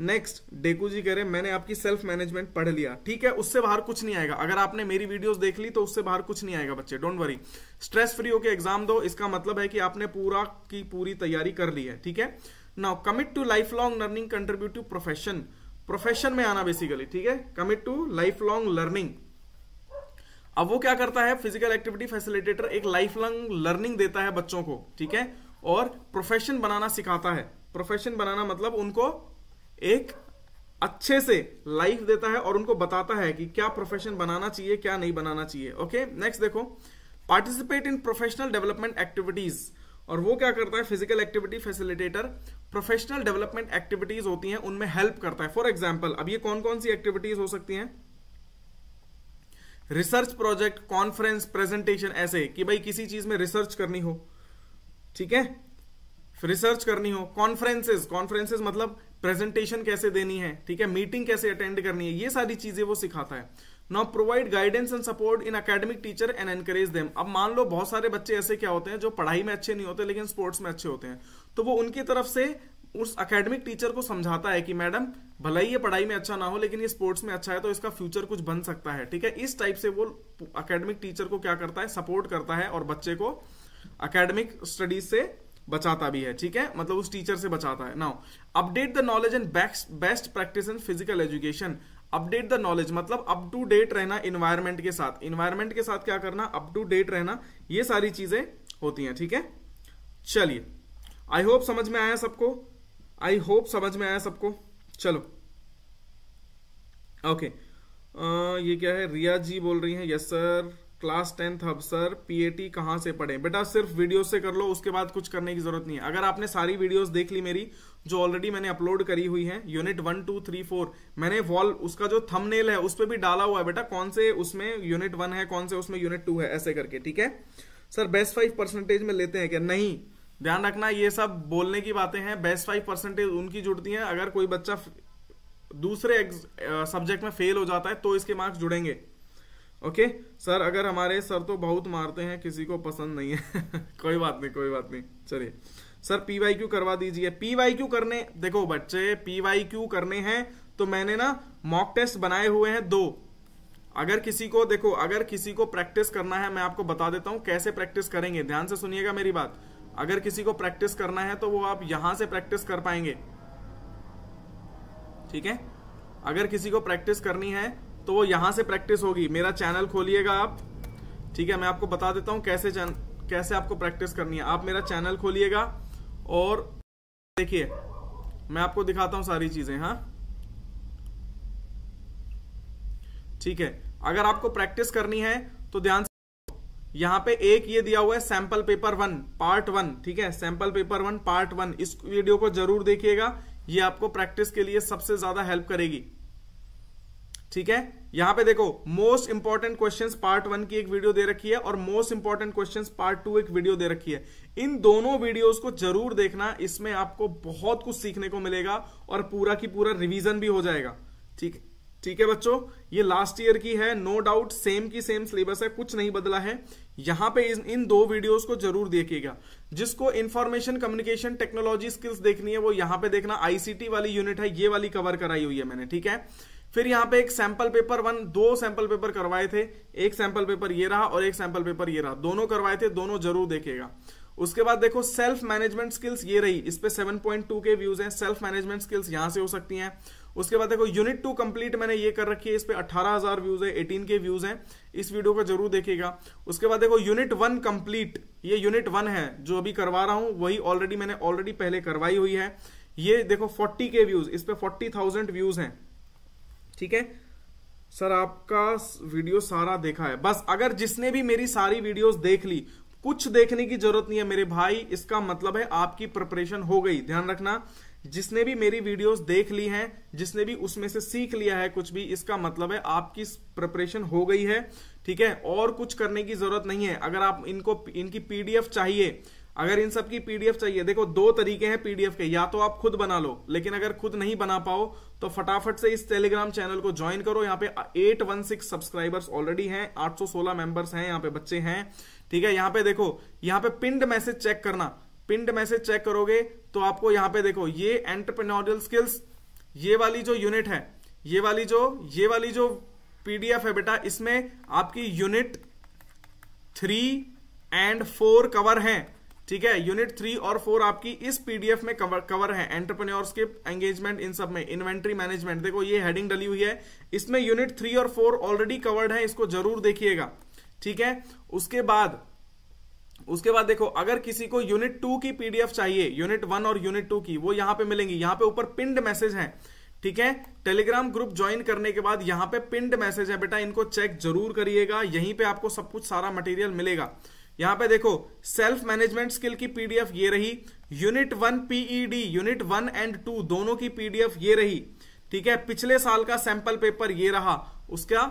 नेक्स्ट डेकू जी कह रहे मैंने आपकी सेल्फ मैनेजमेंट पढ़ लिया ठीक है उससे बाहर कुछ नहीं आएगा अगर आपने मेरी वीडियोस देख ली तो उससे बाहर कुछ नहीं आएगा बच्चे डोंट वरी स्ट्रेस फ्री होके एग्जाम दो इसका मतलब है कि आपने पूरा की पूरी तैयारी कर ली है ठीक है now commit to life long learning contribute to profession profession में आना बेसिकली ठीक है commit to life long learning अब वो क्या करता है फिजिकल एक्टिविटी फैसिलिटेटर एक लाइफ लॉन्ग लर्निंग देता है बच्चों को ठीक है और प्रोफेशन बनाना सिखाता है प्रोफेशन बनाना मतलब उनको एक अच्छे से लाइफ देता है और उनको बताता है कि क्या प्रोफेशन बनाना चाहिए क्या नहीं बनाना चाहिए ओके नेक्स्ट देखो participate in professional development activities और वो क्या करता है physical activity facilitator professional development activities होती हैं उनमें हेल्प करता है फॉर एग्जाम्पल अब ये कौन कौन सी एक्टिविटीज हो सकती हैं रिसर्च प्रोजेक्ट कॉन्फ्रेंस प्रेजेंटेशन ऐसे कि भाई किसी चीज में रिसर्च करनी हो ठीक है रिसर्च करनी हो कॉन्फ्रेंसेज कॉन्फ्रेंसेज मतलब प्रेजेंटेशन कैसे देनी है ठीक है मीटिंग कैसे अटेंड करनी है ये सारी चीजें वो सिखाता है now provide guidance and support in academic teacher and encourage them अब मान लो बहुत सारे बच्चे ऐसे क्या होते हैं जो पढ़ाई में अच्छे नहीं होते लेकिन स्पोर्ट्स में अच्छे होते हैं तो वो उनकी तरफ से उस अकेडमिक टीचर को समझाता है कि मैडम भले ही ये पढ़ाई में अच्छा ना हो लेकिन ये स्पोर्ट्स में अच्छा है तो इसका फ्यूचर कुछ बन सकता है ठीक है इस टाइप से वो अकेडमिक टीचर को क्या करता है सपोर्ट करता है और बच्चे को अकेडमिक स्टडीज से बचाता भी है ठीक है मतलब उस टीचर से बचाता है now update the knowledge and best practice in physical education update the knowledge मतलब अप टू डेट रहना इन्वायरमेंट के साथ इन्वायरमेंट के साथ क्या करना अप टू डेट रहना ये सारी चीजें होती हैं ठीक है चलिए आई होप समझ में आया सबको आई होप समझ में आया सबको चलो ओके okay. Uh, ये क्या है रिया जी बोल रही हैं यस सर क्लास टेंथ हब सर पीएटी कहाँ से पढ़े बेटा सिर्फ वीडियो से कर लो उसके बाद कुछ करने की जरूरत नहीं है अगर आपने सारी वीडियोस देख ली मेरी जो ऑलरेडी मैंने अपलोड करी हुई है unit one two three four मैंने वॉल उसका जो थंबनेल है उस पर भी डाला हुआ है बेटा कौन से उसमें यूनिट वन है कौन से उसमें यूनिट टू है ऐसे करके ठीक है सर बेस्ट फाइव परसेंटेज में लेते हैं क्या नहीं ध्यान रखना ये सब बोलने की बातें हैं बेस्ट फाइव परसेंटेज उनकी जुड़ती हैं अगर कोई बच्चा दूसरे सब्जेक्ट में फेल हो जाता है तो इसके मार्क्स जुड़ेंगे ओके सर अगर हमारे सर तो बहुत मारते हैं किसी को पसंद नहीं है कोई बात नहीं कोई बात नहीं चलिए सर पी क्यू करवा दीजिए पी क्यू करने देखो बच्चे पी क्यू करने हैं तो मैंने ना मॉक टेस्ट बनाए हुए हैं दो अगर किसी को देखो अगर किसी को प्रैक्टिस करना है मैं आपको बता देता हूं कैसे प्रैक्टिस करेंगे ध्यान से सुनिएगा मेरी बात अगर किसी को प्रैक्टिस करना है तो वो आप यहां से प्रैक्टिस कर पाएंगे ठीक है अगर किसी को प्रैक्टिस करनी है तो वो यहां से प्रैक्टिस होगी मेरा चैनल खोलिएगा आप ठीक है मैं आपको बता देता हूं कैसे चैन कैसे आपको प्रैक्टिस करनी है आप मेरा चैनल खोलिएगा और देखिए मैं आपको दिखाता हूं सारी चीज़ें हाँ ठीक है अगर आपको प्रैक्टिस करनी है तो ध्यान से यहां पे एक ये दिया हुआ है sample paper one part one ठीक है sample paper one part one इस वीडियो को जरूर देखिएगा ये आपको प्रैक्टिस के लिए सबसे ज्यादा हेल्प करेगी ठीक है यहां पे देखो most important question part one की एक वीडियो दे रखी है और most important question part two एक वीडियो दे रखी है इन दोनों वीडियोस को जरूर देखना इसमें आपको बहुत कुछ सीखने को मिलेगा और पूरा की पूरा रिवीजन भी हो जाएगा ठीक है ठीक है बच्चों ये लास्ट ईयर की है नो डाउट सेम की सेम सिलेबस है कुछ नहीं बदला है यहां पे इन, इन दो वीडियोस को जरूर देखिएगा जिसको इंफॉर्मेशन कम्युनिकेशन टेक्नोलॉजी स्किल्स देखनी है वो यहां पे देखना आईसीटी वाली यूनिट है ये वाली कवर कराई हुई है मैंने ठीक है फिर यहां पे एक सैंपल पेपर वन दो सैंपल पेपर करवाए थे एक सैंपल पेपर ये रहा और एक सैंपल पेपर ये रहा दोनों करवाए थे दोनों जरूर देखिएगा उसके बाद देखो सेल्फ मैनेजमेंट स्किल्स ये रही इस पे 7.2 के व्यूज हैं सेल्फ मैनेजमेंट स्किल्स यहां से हो सकती हैं उसके बाद देखो यूनिट टू कंप्लीट मैंने ये कर रखी है इस पर अठारह हजार व्यूज है एटीन के व्यूज हैं इस वीडियो को जरूर देखिएगा उसके बाद देखो यूनिट वन कंप्लीट ये यूनिट वन है जो अभी करवा रहा हूं वही ऑलरेडी मैंने ऑलरेडी पहले करवाई हुई है ये देखो फोर्टी के व्यूज इस पर फोर्टी थाउजेंड व्यूज हैं ठीक है सर आपका वीडियो सारा देखा है बस अगर जिसने भी मेरी सारी वीडियो देख ली कुछ देखने की जरूरत नहीं है मेरे भाई इसका मतलब है आपकी प्रिपरेशन हो गई ध्यान रखना जिसने भी मेरी वीडियोस देख ली हैं जिसने भी उसमें से सीख लिया है कुछ भी इसका मतलब है आपकी प्रिपरेशन हो गई है ठीक है और कुछ करने की जरूरत नहीं है अगर आप इनको इनकी पीडीएफ चाहिए अगर इन सब की पीडीएफ चाहिए देखो दो तरीके हैं पीडीएफ के या तो आप खुद बना लो लेकिन अगर खुद नहीं बना पाओ तो फटाफट से इस टेलीग्राम चैनल को ज्वाइन करो यहाँ पे 816 सब्सक्राइबर्स ऑलरेडी हैं 816 मेंबर्स हैं यहाँ पे बच्चे हैं ठीक है यहाँ पे देखो यहाँ पे पिंड मैसेज चेक करना पिंड मैसेज चेक करोगे तो आपको यहां पे देखो ये एंटरप्रेन्योरियल स्किल्स ये वाली जो यूनिट है ये वाली जो ये वाली जो पीडीएफ है बेटा इसमें आपकी unit three and four cover है ठीक है यूनिट थ्री और फोर आपकी इस पीडीएफ में कवर कवर है एंटरप्रेन्योरशिप एंगेजमेंट इन सब में इन्वेंट्री मैनेजमेंट देखो ये हेडिंग डली हुई है इसमें यूनिट थ्री और फोर ऑलरेडी कवर्ड है इसको जरूर देखिएगा ठीक है उसके बाद उसके बाद देखो अगर किसी को यूनिट टू की पीडीएफ चाहिए यूनिट वन और यूनिट टू की वो यहां पे मिलेंगी यहां पे ऊपर पिंड मैसेज है ठीक है टेलीग्राम ग्रुप ज्वाइन करने के बाद यहां पे पिंड मैसेज है बेटा इनको चेक जरूर करिएगा यहीं पे आपको सब कुछ सारा मटेरियल मिलेगा यहां पे देखो सेल्फ मैनेजमेंट स्किल की पीडीएफ ये रही unit one PED unit one and two दोनों की पीडीएफ ये रही ठीक है पिछले साल का सैंपल पेपर ये रहा उसका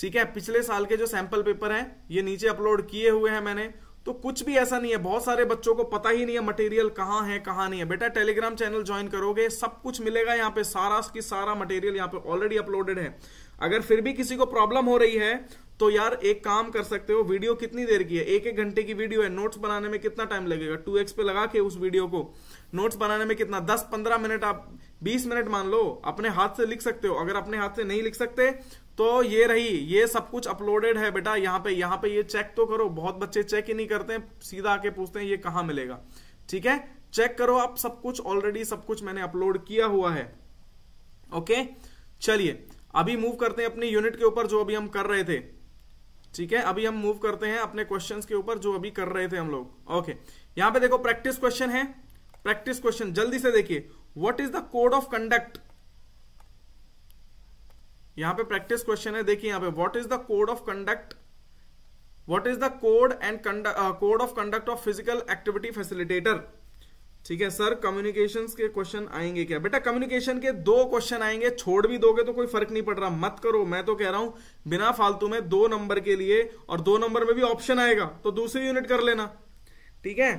ठीक है पिछले साल के जो सैंपल पेपर है ये नीचे अपलोड किए हुए हैं मैंने तो कुछ भी ऐसा नहीं है बहुत सारे बच्चों को पता ही नहीं है मटेरियल कहाँ है कहाँ नहीं है बेटा टेलीग्राम चैनल ज्वाइन करोगे सब कुछ मिलेगा यहाँ पे सारा की सारा मटेरियल यहाँ पे ऑलरेडी अपलोडेड है अगर फिर भी किसी को प्रॉब्लम हो रही है तो यार एक काम कर सकते हो वीडियो कितनी देर की है एक एक घंटे की वीडियो है नोट्स बनाने में कितना टाइम लगेगा टू एक्स पे लगा के उस वीडियो को नोट्स बनाने में कितना दस पंद्रह मिनट आप बीस मिनट मान लो अपने हाथ से लिख सकते हो अगर अपने हाथ से नहीं लिख सकते तो ये रही ये सब कुछ अपलोडेड है बेटा यहाँ पे यहाँ पे ये चेक तो करो बहुत बच्चे चेक ही नहीं करते हैं सीधा आके पूछते हैं ये कहाँ मिलेगा ठीक है चेक करो आप सब कुछ ऑलरेडी सब कुछ मैंने अपलोड किया हुआ है ओके चलिए अभी मूव करते हैं अपनी यूनिट के ऊपर जो अभी हम कर रहे थे ठीक है अभी हम मूव करते हैं अपने क्वेश्चन के ऊपर जो अभी कर रहे थे हम लोग ओके यहाँ पे देखो प्रैक्टिस क्वेश्चन है प्रैक्टिस क्वेश्चन जल्दी से देखिए what is the code of conduct यहां पे प्रैक्टिस क्वेश्चन है देखिए यहां पे what is the code of conduct what is the code and code of conduct of physical activity facilitator ठीक है सर कम्युनिकेशन के क्वेश्चन आएंगे क्या बेटा कम्युनिकेशन के दो क्वेश्चन आएंगे छोड़ भी दोगे तो कोई फर्क नहीं पड़ रहा मत करो मैं तो कह रहा हूं बिना फालतू में दो नंबर के लिए और दो नंबर में भी ऑप्शन आएगा तो दूसरी यूनिट कर लेना ठीक है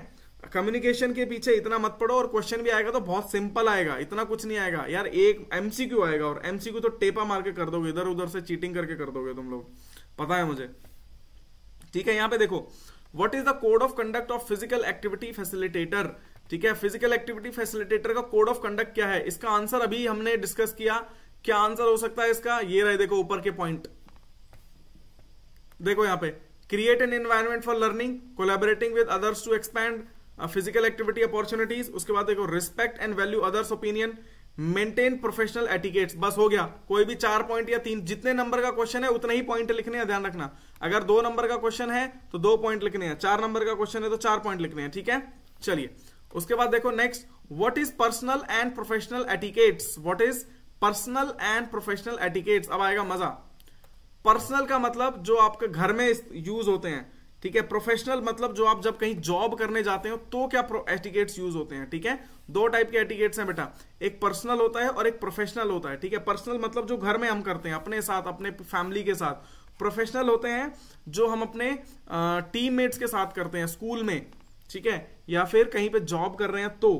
कम्युनिकेशन के पीछे इतना मत पड़ो और क्वेश्चन भी आएगा तो बहुत सिंपल आएगा इतना कुछ नहीं आएगा यार एक एमसीक्यू आएगा और एमसीक्यू तो टेपा मार के कर दोगे इधर उधर से चीटिंग करके कर दोगे तुम लोग पता है मुझे ठीक है यहां पे देखो what is the code of conduct of physical activity facilitator ठीक है फिजिकल एक्टिविटी फैसिलिटेटर का कोड ऑफ कंडक्ट क्या है इसका आंसर अभी हमने डिस्कस किया क्या आंसर हो सकता है इसका ये रहे देखो ऊपर के पॉइंट देखो यहाँ पे create an environment for learning collaborating with others to expand physical activity opportunities उसके बाद देखो respect and value others opinion maintain professional etiquettes बस हो गया कोई भी चार पॉइंट या तीन जितने नंबर का क्वेश्चन है उतने ही पॉइंट लिखने हैं ध्यान रखना अगर दो नंबर का क्वेश्चन है तो दो पॉइंट लिखने हैं चार नंबर का क्वेश्चन है तो चार पॉइंट लिखने हैं ठीक है चलिए उसके बाद देखो next what is personal and professional etiquettes what is personal and professional etiquettes अब आएगा मजा पर्सनल का मतलब जो आपके घर में यूज होते हैं ठीक है प्रोफेशनल मतलब जो आप जब कहीं जॉब करने जाते हो तो क्या एटिकेट्स यूज होते हैं ठीक है दो टाइप के एटिकेट्स हैं बेटा एक पर्सनल होता है और एक प्रोफेशनल होता है ठीक है पर्सनल मतलब जो घर में हम करते हैं अपने साथ अपने फैमिली के साथ प्रोफेशनल होते हैं जो हम अपने टीम मेट्स के साथ करते हैं स्कूल में ठीक है या फिर कहीं पे जॉब कर रहे हैं तो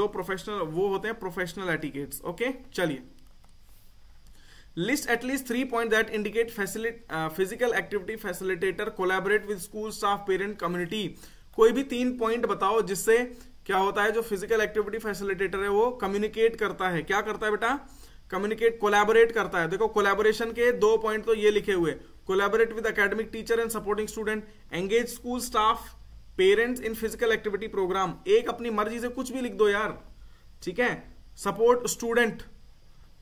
जो प्रोफेशनल वो होते हैं प्रोफेशनल एटिकेट्स ओके चलिए list at least three points that indicate uh, physical activity facilitator collaborate with school staff parent community कोई भी तीन पॉइंट बताओ जिससे क्या होता है जो फिजिकल एक्टिविटी फैसिलिटेटर है वो कम्युनिकेट करता है क्या करता है बेटा कम्युनिकेट कोलैबोरेट करता है देखो कोलैबोरेशन के दो पॉइंट तो ये लिखे हुए collaborate with academic teacher and supporting student engage school staff parents in physical activity program एक अपनी मर्जी से कुछ भी लिख दो यार ठीक है सपोर्ट स्टूडेंट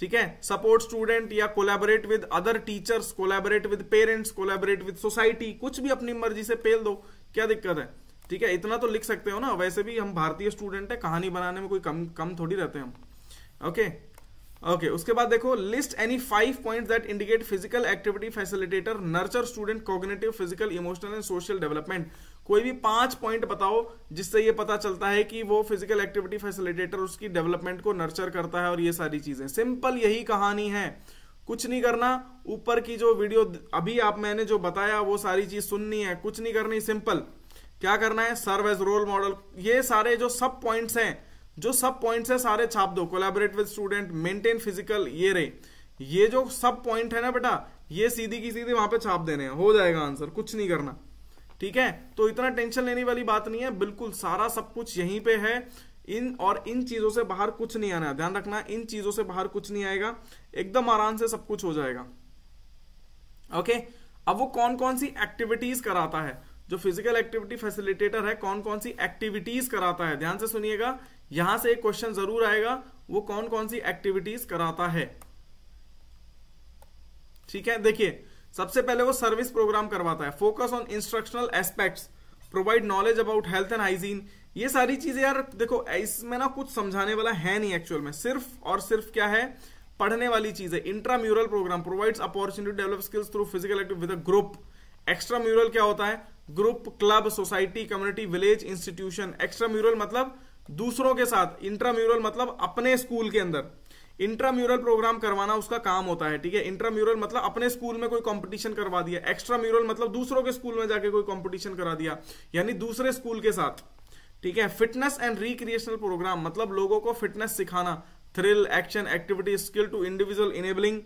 ठीक है सपोर्ट स्टूडेंट या collaborate with other teachers collaborate with parents collaborate with society कुछ भी अपनी मर्जी से पेल दो क्या दिक्कत है ठीक है इतना तो लिख सकते हो ना वैसे भी हम भारतीय स्टूडेंट है कहानी बनाने में कोई कम कम थोड़ी रहते हैं हम ओके okay? ओके उसके बाद देखो list any five points that indicate physical activity facilitator nurture student cognitive physical emotional and social development कोई भी पांच पॉइंट बताओ जिससे ये पता चलता है कि वो फिजिकल एक्टिविटी फैसिलिटेटर उसकी डेवलपमेंट को नर्चर करता है और ये सारी चीजें सिंपल यही कहानी है कुछ नहीं करना ऊपर की जो वीडियो अभी आप मैंने जो बताया वो सारी चीज सुननी है कुछ नहीं करनी सिंपल क्या करना है सर्व एज रोल मॉडल ये सारे जो सब पॉइंट्स हैं जो सब पॉइंट्स है सारे छाप दो collaborate with student maintain physical ये रहे ये जो सब पॉइंट है ना बेटा ये सीधी की सीधी वहां पे छाप देने हैं हो जाएगा आंसर कुछ नहीं करना ठीक है तो इतना टेंशन लेने वाली बात नहीं है बिल्कुल सारा सब कुछ यहीं पे है इन और इन चीजों से बाहर कुछ नहीं आना ध्यान रखना इन चीजों से बाहर कुछ नहीं आएगा एकदम आराम से सब कुछ हो जाएगा ओके अब वो कौन कौन सी एक्टिविटीज कराता है जो फिजिकल एक्टिविटी फैसिलिटेटर है कौन कौन सी एक्टिविटीज कराता है ध्यान से सुनिएगा यहां से एक क्वेश्चन जरूर आएगा वो कौन कौन सी एक्टिविटीज कराता है ठीक है देखिए सबसे पहले वो सर्विस प्रोग्राम करवाता है focus on instructional aspects provide knowledge about health and hygiene ये सारी चीजें यार देखो इसमें ना कुछ समझाने वाला है नहीं एक्चुअल में सिर्फ और सिर्फ क्या है पढ़ने वाली चीज है intramural program provides opportunity develop skills through physical active with group extra mural क्या होता है group club society community village institution extra mural मतलब दूसरों के साथ इंट्राम्यूरल मतलब अपने स्कूल के अंदर इंट्राम्यूरल प्रोग्राम करवाना उसका काम होता है ठीक है इंट्राम्यूरल मतलब अपने स्कूल में कोई कंपटीशन करवा दिया एक्स्ट्रा म्यूरल मतलब दूसरों के स्कूल में जाके कोई कंपटीशन करा दिया यानी दूसरे स्कूल के साथ ठीक है फिटनेस एंड रिक्रिएशनल प्रोग्राम मतलब लोगों को फिटनेस सिखाना thrill action activity skill to individual enabling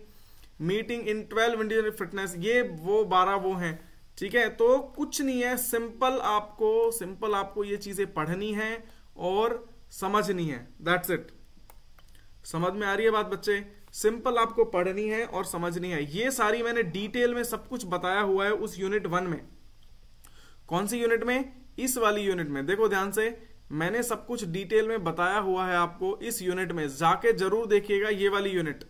meeting in twelve individual fitness ये वो बारह वो है ठीक है तो कुछ नहीं है सिंपल आपको सिंपल आपको ये चीजें पढ़नी है और समझनी है दैट्स इट समझ में आ रही है बात बच्चे सिंपल आपको पढ़नी है और समझनी है ये सारी मैंने डिटेल में सब कुछ बताया हुआ है उस यूनिट वन में कौन सी यूनिट में इस वाली यूनिट में देखो ध्यान से मैंने सब कुछ डिटेल में बताया हुआ है आपको इस यूनिट में जाके जरूर देखिएगा ये वाली यूनिट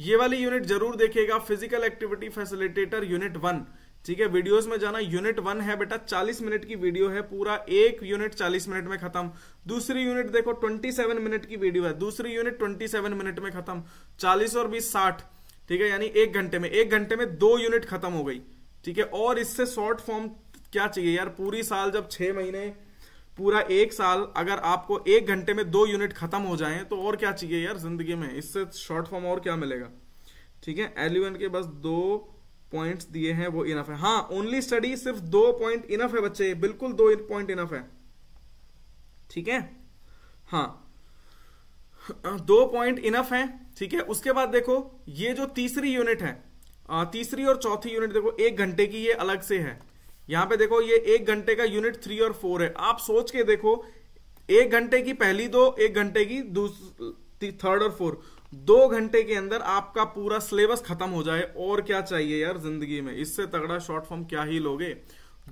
ये वाली यूनिट जरूर देखिएगा physical activity facilitator unit one ठीक है वीडियोस में जाना यूनिट वन है बेटा 40 मिनट की वीडियो है पूरा एक यूनिट 40 मिनट में खत्म दूसरी यूनिट देखो 27 मिनट की वीडियो है दूसरी यूनिट 27 मिनट में खत्म 40 और 20 60 ठीक है यानी एक घंटे में एक घंटे में दो यूनिट खत्म हो गई ठीक है और इससे शॉर्ट फॉर्म क्या चाहिए यार पूरी साल जब छह महीने पूरा एक साल अगर आपको एक घंटे में दो यूनिट खत्म हो जाए तो और क्या चाहिए यार जिंदगी में इससे शॉर्ट फॉर्म और क्या मिलेगा ठीक है एलिवन के बस दो पॉइंट्स दिए हैं वो इनफ है हाँ ओनली स्टडी सिर्फ दो पॉइंट इनफ है बच्चे बिल्कुल दो पॉइंट इनफ है ठीक है हाँ दो पॉइंट इनफ है ठीक है उसके बाद देखो ये जो तीसरी यूनिट है तीसरी और चौथी यूनिट देखो एक घंटे की ये अलग से है यहां पे देखो ये एक घंटे का यूनिट थ्री और फोर है आप सोच के देखो एक घंटे की पहली दो एक घंटे की थर्ड और फोर दो घंटे के अंदर आपका पूरा सिलेबस खत्म हो जाए और क्या चाहिए यार जिंदगी में इससे तगड़ा शॉर्ट फॉर्म क्या ही लोगे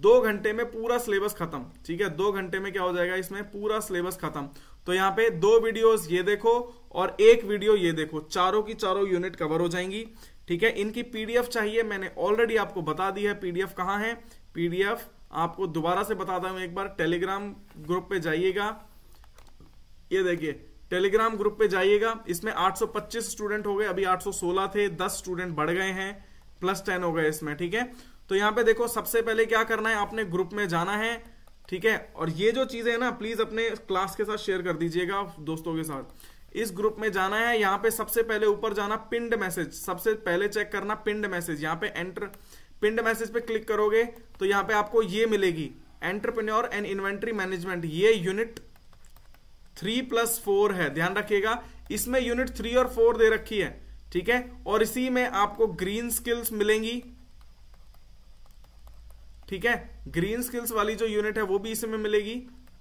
दो घंटे में पूरा सिलेबस खत्म ठीक है दो घंटे में क्या हो जाएगा इसमें पूरा सिलेबस खत्म तो यहाँ पे दो वीडियोस ये देखो और एक वीडियो ये देखो चारों की चारों यूनिट कवर हो जाएंगी ठीक है इनकी पीडीएफ चाहिए मैंने ऑलरेडी आपको बता दी है पीडीएफ कहाँ है पीडीएफ आपको दोबारा से बताता हूं एक बार टेलीग्राम ग्रुप पे जाइएगा ये देखिए टेलीग्राम ग्रुप पे जाइएगा इसमें 825 स्टूडेंट हो गए अभी 816 थे 10 स्टूडेंट बढ़ गए हैं प्लस 10 हो गए इसमें ठीक है तो यहाँ पे देखो सबसे पहले क्या करना है आपने ग्रुप में जाना है ठीक है और ये जो चीजें है ना प्लीज अपने क्लास के साथ शेयर कर दीजिएगा दोस्तों के साथ इस ग्रुप में जाना है यहाँ पे सबसे पहले ऊपर जाना पिंड मैसेज सबसे पहले चेक करना पिंड मैसेज यहाँ पे एंटर पिंड मैसेज पे क्लिक करोगे तो यहाँ पे आपको ये मिलेगी एंटरप्रेन्योर एंड इन्वेंट्री मैनेजमेंट ये यूनिट थ्री प्लस फोर है ध्यान रखिएगा इसमें यूनिट थ्री और फोर दे रखी है ठीक है और इसी में आपको ग्रीन स्किल्स मिलेंगी ठीक है ग्रीन स्किल्स वाली जो यूनिट है वो भी इसी में मिलेगी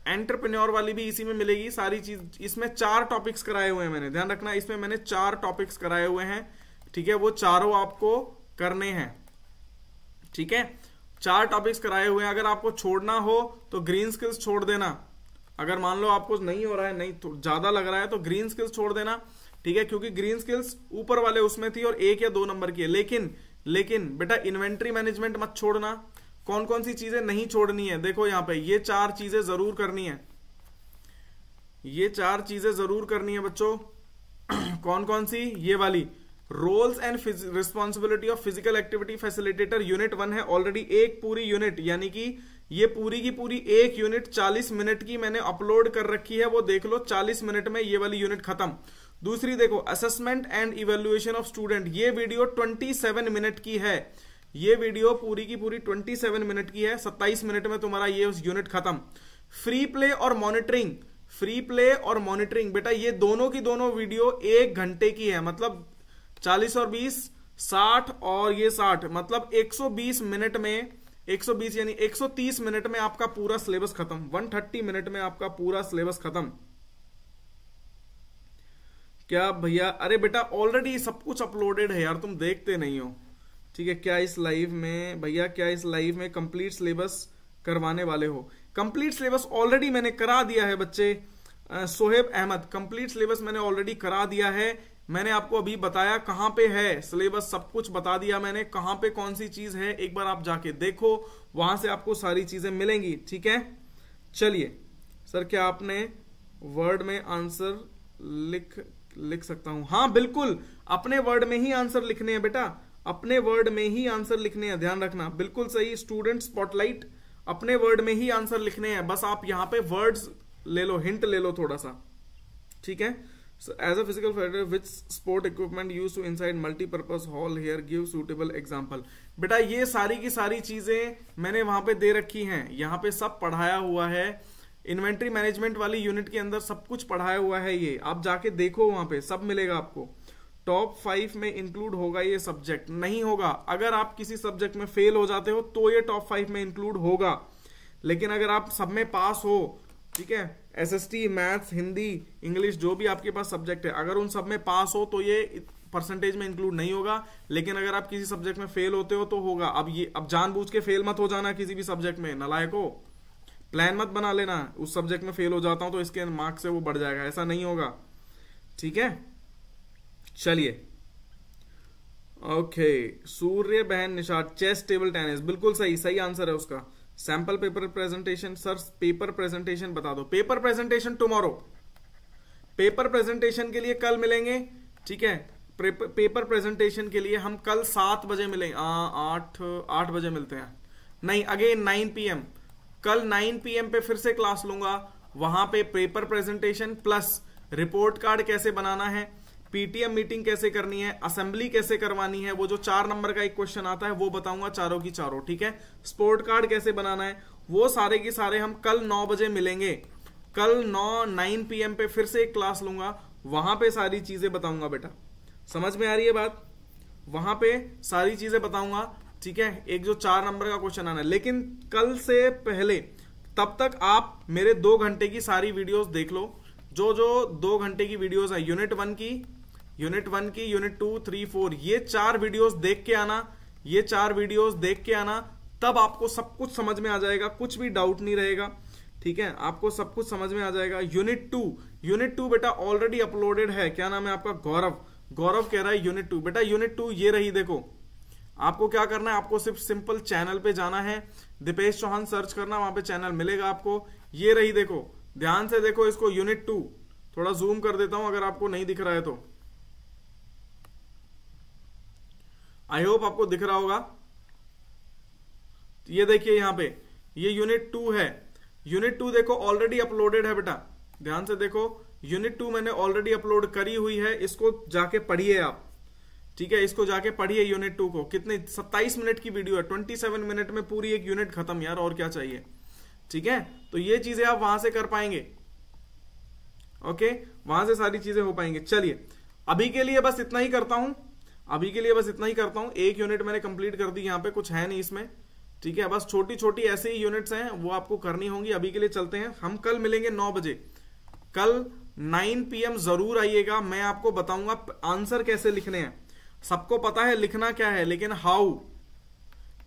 एंटरप्रेन्योर वाली भी इसी में मिलेगी सारी चीज इसमें चार टॉपिक्स कराए हुए हैं मैंने ध्यान रखना इसमें मैंने चार टॉपिक्स कराए हुए हैं ठीक है वो चारों आपको करने हैं ठीक है चार टॉपिक्स कराए हुए हैं अगर आपको छोड़ना हो तो ग्रीन स्किल्स छोड़ देना अगर मान लो आपको नहीं हो रहा है नहीं तो ज्यादा लग रहा है तो ग्रीन स्किल्स छोड़ देना ठीक है क्योंकि ग्रीन स्किल्स ऊपर वाले उसमें थी और एक या दो नंबर की है लेकिन लेकिन बेटा इन्वेंट्री मैनेजमेंट मत छोड़ना कौन कौन सी चीजें नहीं छोड़नी है देखो यहाँ पे ये चार चीजें जरूर करनी है ये चार चीजें जरूर करनी है बच्चों कौन कौन सी ये वाली roles and responsibility of physical activity facilitator unit one है ऑलरेडी एक पूरी यूनिट यानी कि ये पूरी की पूरी एक यूनिट 40 मिनट की मैंने अपलोड कर रखी है वो देख लो 40 मिनट में ये वाली यूनिट खत्म दूसरी देखो assessment and evaluation of student ये वीडियो 27 मिनट की है ये वीडियो पूरी की पूरी 27 मिनट की है 27 मिनट में तुम्हारा ये उस यूनिट खत्म फ्री प्ले और मॉनिटरिंग फ्री प्ले और मॉनिटरिंग बेटा ये दोनों की दोनों वीडियो एक घंटे की है मतलब चालीस और बीस साठ और ये साठ मतलब एक मिनट में 120 यानी 130 मिनट में आपका पूरा सिलेबस खत्म 130 मिनट में आपका पूरा सिलेबस खत्म क्या भैया अरे बेटा ऑलरेडी सब कुछ अपलोडेड है यार तुम देखते नहीं हो ठीक है क्या इस लाइव में भैया क्या इस लाइव में कंप्लीट सिलेबस करवाने वाले हो कंप्लीट सिलेबस ऑलरेडी मैंने करा दिया है बच्चे सोहेब अहमद कंप्लीट सिलेबस मैंने ऑलरेडी करा दिया है मैंने आपको अभी बताया कहाँ पे है सिलेबस सब कुछ बता दिया मैंने कहाँ पे कौन सी चीज है एक बार आप जाके देखो वहां से आपको सारी चीजें मिलेंगी ठीक है चलिए सर क्या आपने वर्ड में आंसर लिख लिख सकता हूं हाँ बिल्कुल अपने वर्ड में ही आंसर लिखने हैं बेटा अपने वर्ड में ही आंसर लिखने हैं ध्यान रखना बिल्कुल सही स्टूडेंट स्पॉटलाइट अपने वर्ड में ही आंसर लिखने हैं बस आप यहां पे वर्ड्स ले लो हिंट ले लो थोड़ा सा ठीक है So as a physical federator, which sport equipment used to inside multi-purpose hall here give suitable example? बेटा ये सारी की सारी चीजें मैंने वहां पे दे रखी हैं यहाँ पे सब पढ़ाया हुआ है इन्वेंट्री मैनेजमेंट वाली यूनिट के अंदर सब कुछ पढ़ाया हुआ है ये आप जाके देखो वहां पे सब मिलेगा आपको टॉप फाइव में इंक्लूड होगा ये सब्जेक्ट नहीं होगा अगर आप किसी सब्जेक्ट में फेल हो जाते हो तो ये टॉप फाइव में इंक्लूड होगा लेकिन अगर आप सब में पास हो ठीक है S S T maths Hindi English जो भी आपके पास सब्जेक्ट है अगर उन सब में पास हो तो ये परसेंटेज में इंक्लूड नहीं होगा लेकिन अगर आप किसी सब्जेक्ट में फेल होते हो तो होगा अब ये अब जानबूझ के फेल मत हो जाना किसी भी सब्जेक्ट में नलायक हो प्लान मत बना लेना उस सब्जेक्ट में फेल हो जाता हूं तो इसके मार्क्स से वो बढ़ जाएगा ऐसा नहीं होगा ठीक है चलिए ओके सूर्य बहन निषाद चेस टेबल टेनिस बिल्कुल सही सही आंसर है उसका sample paper presentation sir paper presentation बता दो paper presentation tomorrow paper presentation के लिए कल मिलेंगे ठीक है पेपर प्रेजेंटेशन के लिए हम कल सात बजे मिलेंगे आठ आठ बजे मिलते हैं नहीं अगेन नाइन पी एम कल नाइन पी पे फिर से क्लास लूंगा वहां पे paper presentation plus report card कैसे बनाना है पीटीएम मीटिंग कैसे करनी है असेंबली कैसे करवानी है वो जो चार नंबर का एक क्वेश्चन आता है वो बताऊंगा चारों की चारों ठीक है स्पोर्ट कार्ड कैसे बनाना है वो सारे के सारे हम कल नौ बजे मिलेंगे कल नौ नाइन पी पे फिर से एक क्लास लूंगा वहां पे सारी चीजें बताऊंगा बेटा समझ में आ रही है बात वहां पे सारी चीजें बताऊंगा ठीक है एक जो चार नंबर का क्वेश्चन आना है लेकिन कल से पहले तब तक आप मेरे दो घंटे की सारी वीडियोस देख लो जो जो दो घंटे की वीडियोस है यूनिट वन की यूनिट वन की यूनिट टू थ्री फोर ये चार वीडियोस देख के आना ये चार वीडियोस देख के आना तब आपको सब कुछ समझ में आ जाएगा कुछ भी डाउट नहीं रहेगा ठीक है आपको सब कुछ समझ में आ जाएगा यूनिट टू यूनिट टू बेटा ऑलरेडी अपलोडेड है क्या नाम है आपका गौरव गौरव कह रहा है यूनिट टू बेटा यूनिट टू ये रही देखो आपको क्या करना है आपको सिर्फ सिंपल चैनल पे जाना है दीपेश चौहान सर्च करना वहां पे चैनल मिलेगा आपको ये रही देखो ध्यान से देखो इसको यूनिट टू थोड़ा जूम कर देता हूं अगर आपको नहीं दिख रहा है तो आई होप आपको दिख रहा होगा ये देखिए यहां पे ये यूनिट टू है यूनिट टू देखो ऑलरेडी अपलोडेड है बेटा ध्यान से देखो यूनिट टू मैंने ऑलरेडी अपलोड करी हुई है इसको जाके पढ़िए आप ठीक है इसको जाके पढ़िए यूनिट टू को कितने 27 मिनट की वीडियो है 27 मिनट में पूरी एक यूनिट खत्म यार और क्या चाहिए ठीक है तो ये चीजें आप वहां से कर पाएंगे ओके वहां से सारी चीजें हो पाएंगे चलिए अभी के लिए बस इतना ही करता हूं अभी के लिए बस इतना ही करता हूं एक यूनिट मैंने कंप्लीट कर दी यहां पे कुछ है नहीं इसमें ठीक है बस छोटी छोटी ऐसे ही यूनिट्स हैं वो आपको करनी होंगी अभी के लिए चलते हैं हम कल मिलेंगे नौ बजे कल नाइन पीएम जरूर आइएगा मैं आपको बताऊंगा आंसर कैसे लिखने हैं सबको पता है लिखना क्या है लेकिन हाउ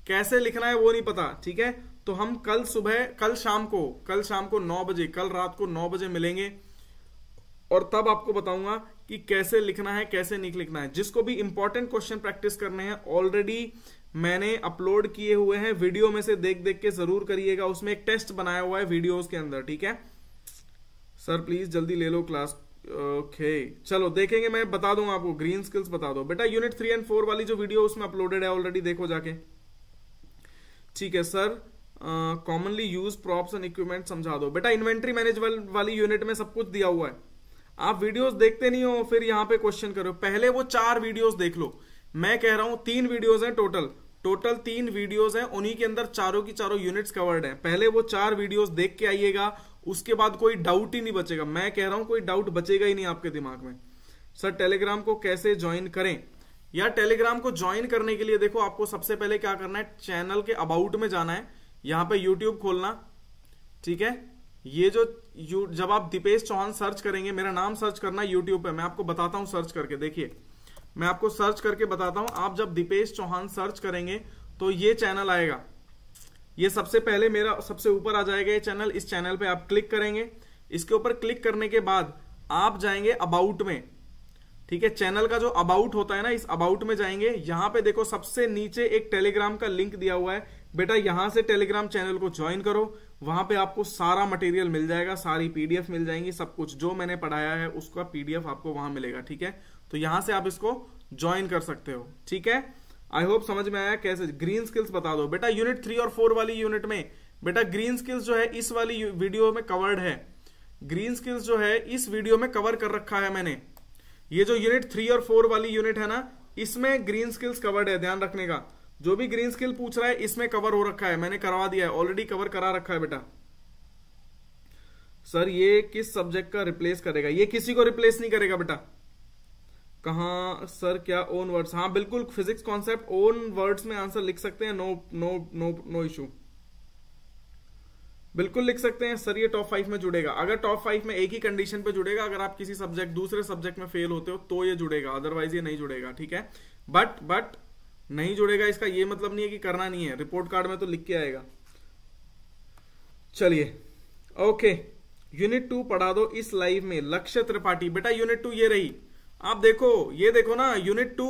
कैसे लिखना है वो नहीं पता ठीक है तो हम कल सुबह कल शाम को कल शाम को नौ बजे कल रात को नौ बजे मिलेंगे और तब आपको बताऊंगा कि कैसे लिखना है कैसे नहीं लिखना है जिसको भी इंपॉर्टेंट क्वेश्चन प्रैक्टिस करने हैं ऑलरेडी मैंने अपलोड किए हुए हैं वीडियो में से देख देख के जरूर करिएगा उसमें एक टेस्ट बनाया हुआ है वीडियोस के अंदर ठीक है सर प्लीज जल्दी ले लो क्लास ओके चलो देखेंगे मैं बता दूंगा आपको ग्रीन स्किल्स बता दो बेटा यूनिट थ्री एंड फोर वाली जो वीडियो उसमें अपलोडेड है ऑलरेडी देखो जाके ठीक है sir commonly use props and equipment समझा दो बेटा इन्वेंट्री मैनेजमेंट वाली यूनिट में सब कुछ दिया हुआ है आप वीडियोस देखते नहीं हो फिर यहां पे क्वेश्चन करो पहले वो चार वीडियोस देख लो मैं कह रहा हूं तीन वीडियोस हैं टोटल टोटल तीन वीडियोस हैं उन्हीं के अंदर चारों की चारों यूनिट्स कवर्ड हैं पहले वो चार वीडियोस देख के आइएगा उसके बाद कोई डाउट ही नहीं बचेगा मैं कह रहा हूं कोई डाउट बचेगा ही नहीं आपके दिमाग में सर टेलीग्राम को कैसे ज्वाइन करें या टेलीग्राम को ज्वाइन करने के लिए देखो आपको सबसे पहले क्या करना है चैनल के अबाउट में जाना है यहां पर यूट्यूब खोलना ठीक है ये जो यू जब आप दीपेश चौहान सर्च करेंगे मेरा नाम सर्च करना यूट्यूब पे मैं आपको बताता हूँ सर्च करके देखिए मैं आपको सर्च करके बताता हूँ आप जब दीपेश चौहान सर्च करेंगे तो ये चैनल आएगा ये सबसे पहले मेरा सबसे ऊपर आ जाएगा ये चैनल इस चैनल पे आप क्लिक करेंगे इसके ऊपर क्लिक करने के बाद आप जाएंगे अबाउट में ठीक है चैनल का जो अबाउट होता है ना इस अबाउट में जाएंगे यहां पे देखो सबसे नीचे एक टेलीग्राम का लिंक दिया हुआ है बेटा यहां से टेलीग्राम चैनल को ज्वाइन करो वहां पे आपको सारा मटेरियल मिल जाएगा सारी पीडीएफ मिल जाएंगी सब कुछ जो मैंने पढ़ाया है उसका पीडीएफ आपको वहां मिलेगा ठीक है तो यहां से आप इसको ज्वाइन कर सकते हो ठीक है आई होप समझ में आया कैसे ग्रीन स्किल्स बता दो बेटा यूनिट थ्री और फोर वाली यूनिट में बेटा ग्रीन स्किल्स जो है इस वाली वीडियो में कवर्ड है ग्रीन स्किल्स जो है इस वीडियो में कवर कर रखा है मैंने ये जो यूनिट थ्री और फोर वाली यूनिट है ना इसमें ग्रीन स्किल्स कवर्ड है ध्यान रखने का जो भी ग्रीन स्किल पूछ रहा है इसमें कवर हो रखा है मैंने करवा दिया है ऑलरेडी कवर करा रखा है बेटा सर ये किस सब्जेक्ट का रिप्लेस करेगा ये किसी को रिप्लेस नहीं करेगा बेटा कहा सर क्या ओन वर्ड्स हाँ बिल्कुल फिजिक्स कॉन्सेप्ट ओन वर्ड्स में आंसर लिख सकते हैं no no no no issue बिल्कुल लिख सकते हैं सर ये टॉप फाइव में जुड़ेगा अगर टॉप फाइव में एक ही कंडीशन पे जुड़ेगा अगर आप किसी सब्जेक्ट दूसरे सब्जेक्ट में फेल होते हो तो ये जुड़ेगा अदरवाइज ये नहीं जुड़ेगा ठीक है बट बट नहीं जुड़ेगा इसका ये मतलब नहीं है कि करना नहीं है रिपोर्ट कार्ड में तो लिख के आएगा चलिए ओके यूनिट टू पढ़ा दो इस लाइव में लक्ष्य त्रिपाठी बेटा यूनिट टू ये रही आप देखो ये देखो ना यूनिट टू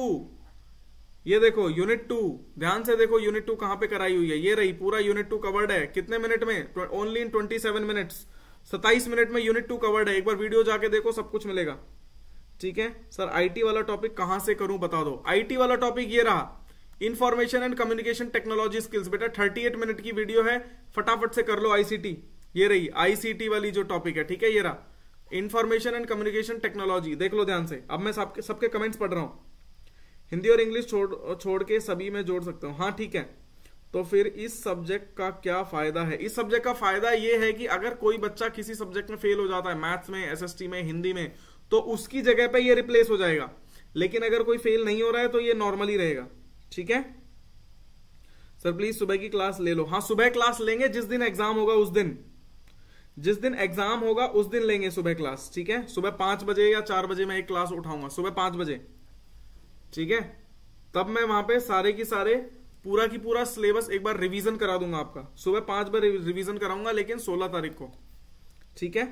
ये देखो यूनिट टू ध्यान से देखो यूनिट टू कहां पे कराई हुई है ये रही पूरा यूनिट टू कवर्ड है कितने मिनट में only in twenty seven minute सताइस मिनट में यूनिट टू कवर्ड है एक बार वीडियो जाके देखो सब कुछ मिलेगा ठीक है सर आईटी वाला टॉपिक कहां से करूं बता दो आईटी वाला टॉपिक ये रहा information and communication technology skills बेटा 38 मिनट की वीडियो है फटाफट से कर लो आईसीटी ये रही आईसीटी वाली जो टॉपिक है ठीक है ये रहा इन्फॉर्मेशन एंड कम्युनिकेशन टेक्नोलॉजी देख लो ध्यान से अब मैं सबके सबके कमेंट्स पढ़ रहा हूँ हिंदी और इंग्लिश छोड़ छोड़ के सभी में जोड़ सकता हूँ हाँ ठीक है तो फिर इस सब्जेक्ट का क्या फायदा है इस सब्जेक्ट का फायदा यह है कि अगर कोई बच्चा किसी सब्जेक्ट में फेल हो जाता है मैथ्स में एसएसटी में हिंदी में तो उसकी जगह पे ये रिप्लेस हो जाएगा लेकिन अगर कोई फेल नहीं हो रहा है तो ये नॉर्मली रहेगा ठीक है सर प्लीज सुबह की क्लास ले लो हाँ सुबह क्लास लेंगे जिस दिन एग्जाम होगा उस दिन जिस दिन एग्जाम होगा उस दिन लेंगे सुबह क्लास ठीक है सुबह पांच बजे या चार बजे मैं एक क्लास उठाऊंगा सुबह पांच बजे ठीक है तब मैं वहां पे सारे की सारे पूरा की पूरा सिलेबस एक बार रिवीजन करा दूंगा आपका सुबह पांच बजे रिवीजन कराऊंगा लेकिन सोलह तारीख को ठीक है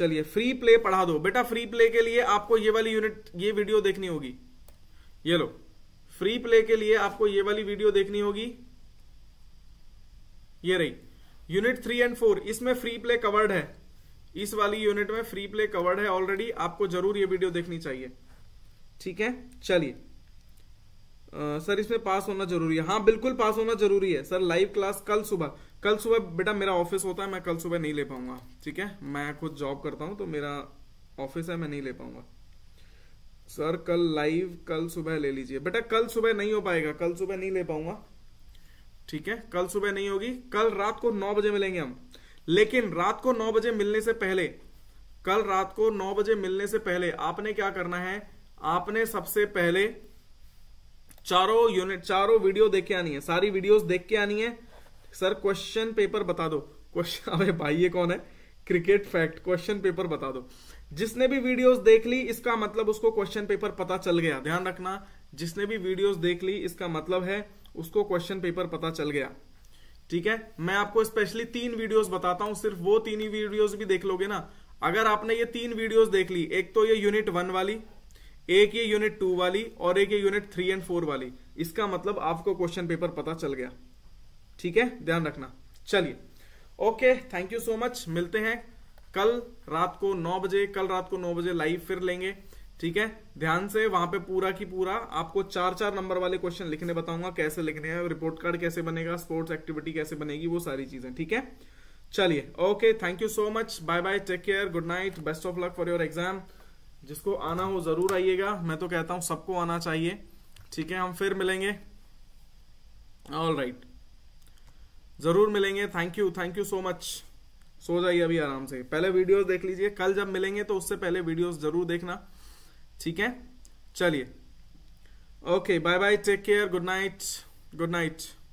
चलिए फ्री प्ले पढ़ा दो बेटा फ्री प्ले के लिए आपको ये वाली यूनिट ये वीडियो देखनी होगी ये लो फ्री प्ले के लिए आपको ये वाली वीडियो देखनी होगी ये रही यूनिट थ्री एंड फोर इसमें फ्री प्ले कवर्ड है इस वाली यूनिट में फ्री प्ले कवर्ड है ऑलरेडी आपको जरूर ये वीडियो देखनी चाहिए ठीक है चलिए सर इसमें पास होना जरूरी है हाँ बिल्कुल पास होना जरूरी है सर लाइव क्लास कल सुबह कल सुबह बेटा मेरा ऑफिस होता है मैं कल सुबह नहीं ले पाऊंगा ठीक है मैं खुद जॉब करता हूं तो मेरा ऑफिस है मैं नहीं ले पाऊंगा सर कल लाइव कल सुबह ले लीजिए बेटा कल सुबह नहीं हो पाएगा कल सुबह नहीं ले पाऊंगा ठीक है कल सुबह नहीं होगी कल रात को नौ बजे मिलेंगे हम लेकिन रात को नौ बजे मिलने से पहले कल रात को नौ बजे मिलने से पहले आपने क्या करना है आपने सबसे पहले चारों यूनिट चारों वीडियो देख के आनी है सारी वीडियोस देख के आनी है सर क्वेश्चन पेपर बता दो क्वेश्चन अरे भाई ये कौन है क्रिकेट फैक्ट क्वेश्चन पेपर बता दो जिसने भी वीडियोस देख ली इसका मतलब उसको क्वेश्चन पेपर पता चल गया ध्यान रखना जिसने भी वीडियोस देख ली इसका मतलब है उसको क्वेश्चन पेपर पता चल गया ठीक है मैं आपको स्पेशली तीन वीडियोस बताता हूं सिर्फ वो तीन ही वीडियोस भी देख लोगे ना अगर आपने ये तीन वीडियोज देख ली एक तो ये यूनिट वन वाली एक ये यूनिट टू वाली और एक ये यूनिट थ्री एंड फोर वाली इसका मतलब आपको क्वेश्चन पेपर पता चल गया ठीक है ध्यान रखना चलिए okay thank you so much मिलते हैं कल रात को नौ बजे कल रात को नौ बजे लाइव फिर लेंगे ठीक है ध्यान से वहां पे पूरा की पूरा आपको चार चार नंबर वाले क्वेश्चन लिखने बताऊंगा कैसे लिखने हैं रिपोर्ट कार्ड कैसे बनेगा स्पोर्ट्स एक्टिविटी कैसे बनेगी वो सारी चीजें ठीक है चलिए okay thank you so much bye bye take care good night best of luck for your exam जिसको आना हो जरूर आइएगा मैं तो कहता हूं सबको आना चाहिए ठीक है हम फिर मिलेंगे ऑल राइट right. जरूर मिलेंगे thank you thank you so much सो जाइए अभी आराम से पहले वीडियोस देख लीजिए कल जब मिलेंगे तो उससे पहले वीडियोस जरूर देखना ठीक है चलिए okay bye bye take care good night good night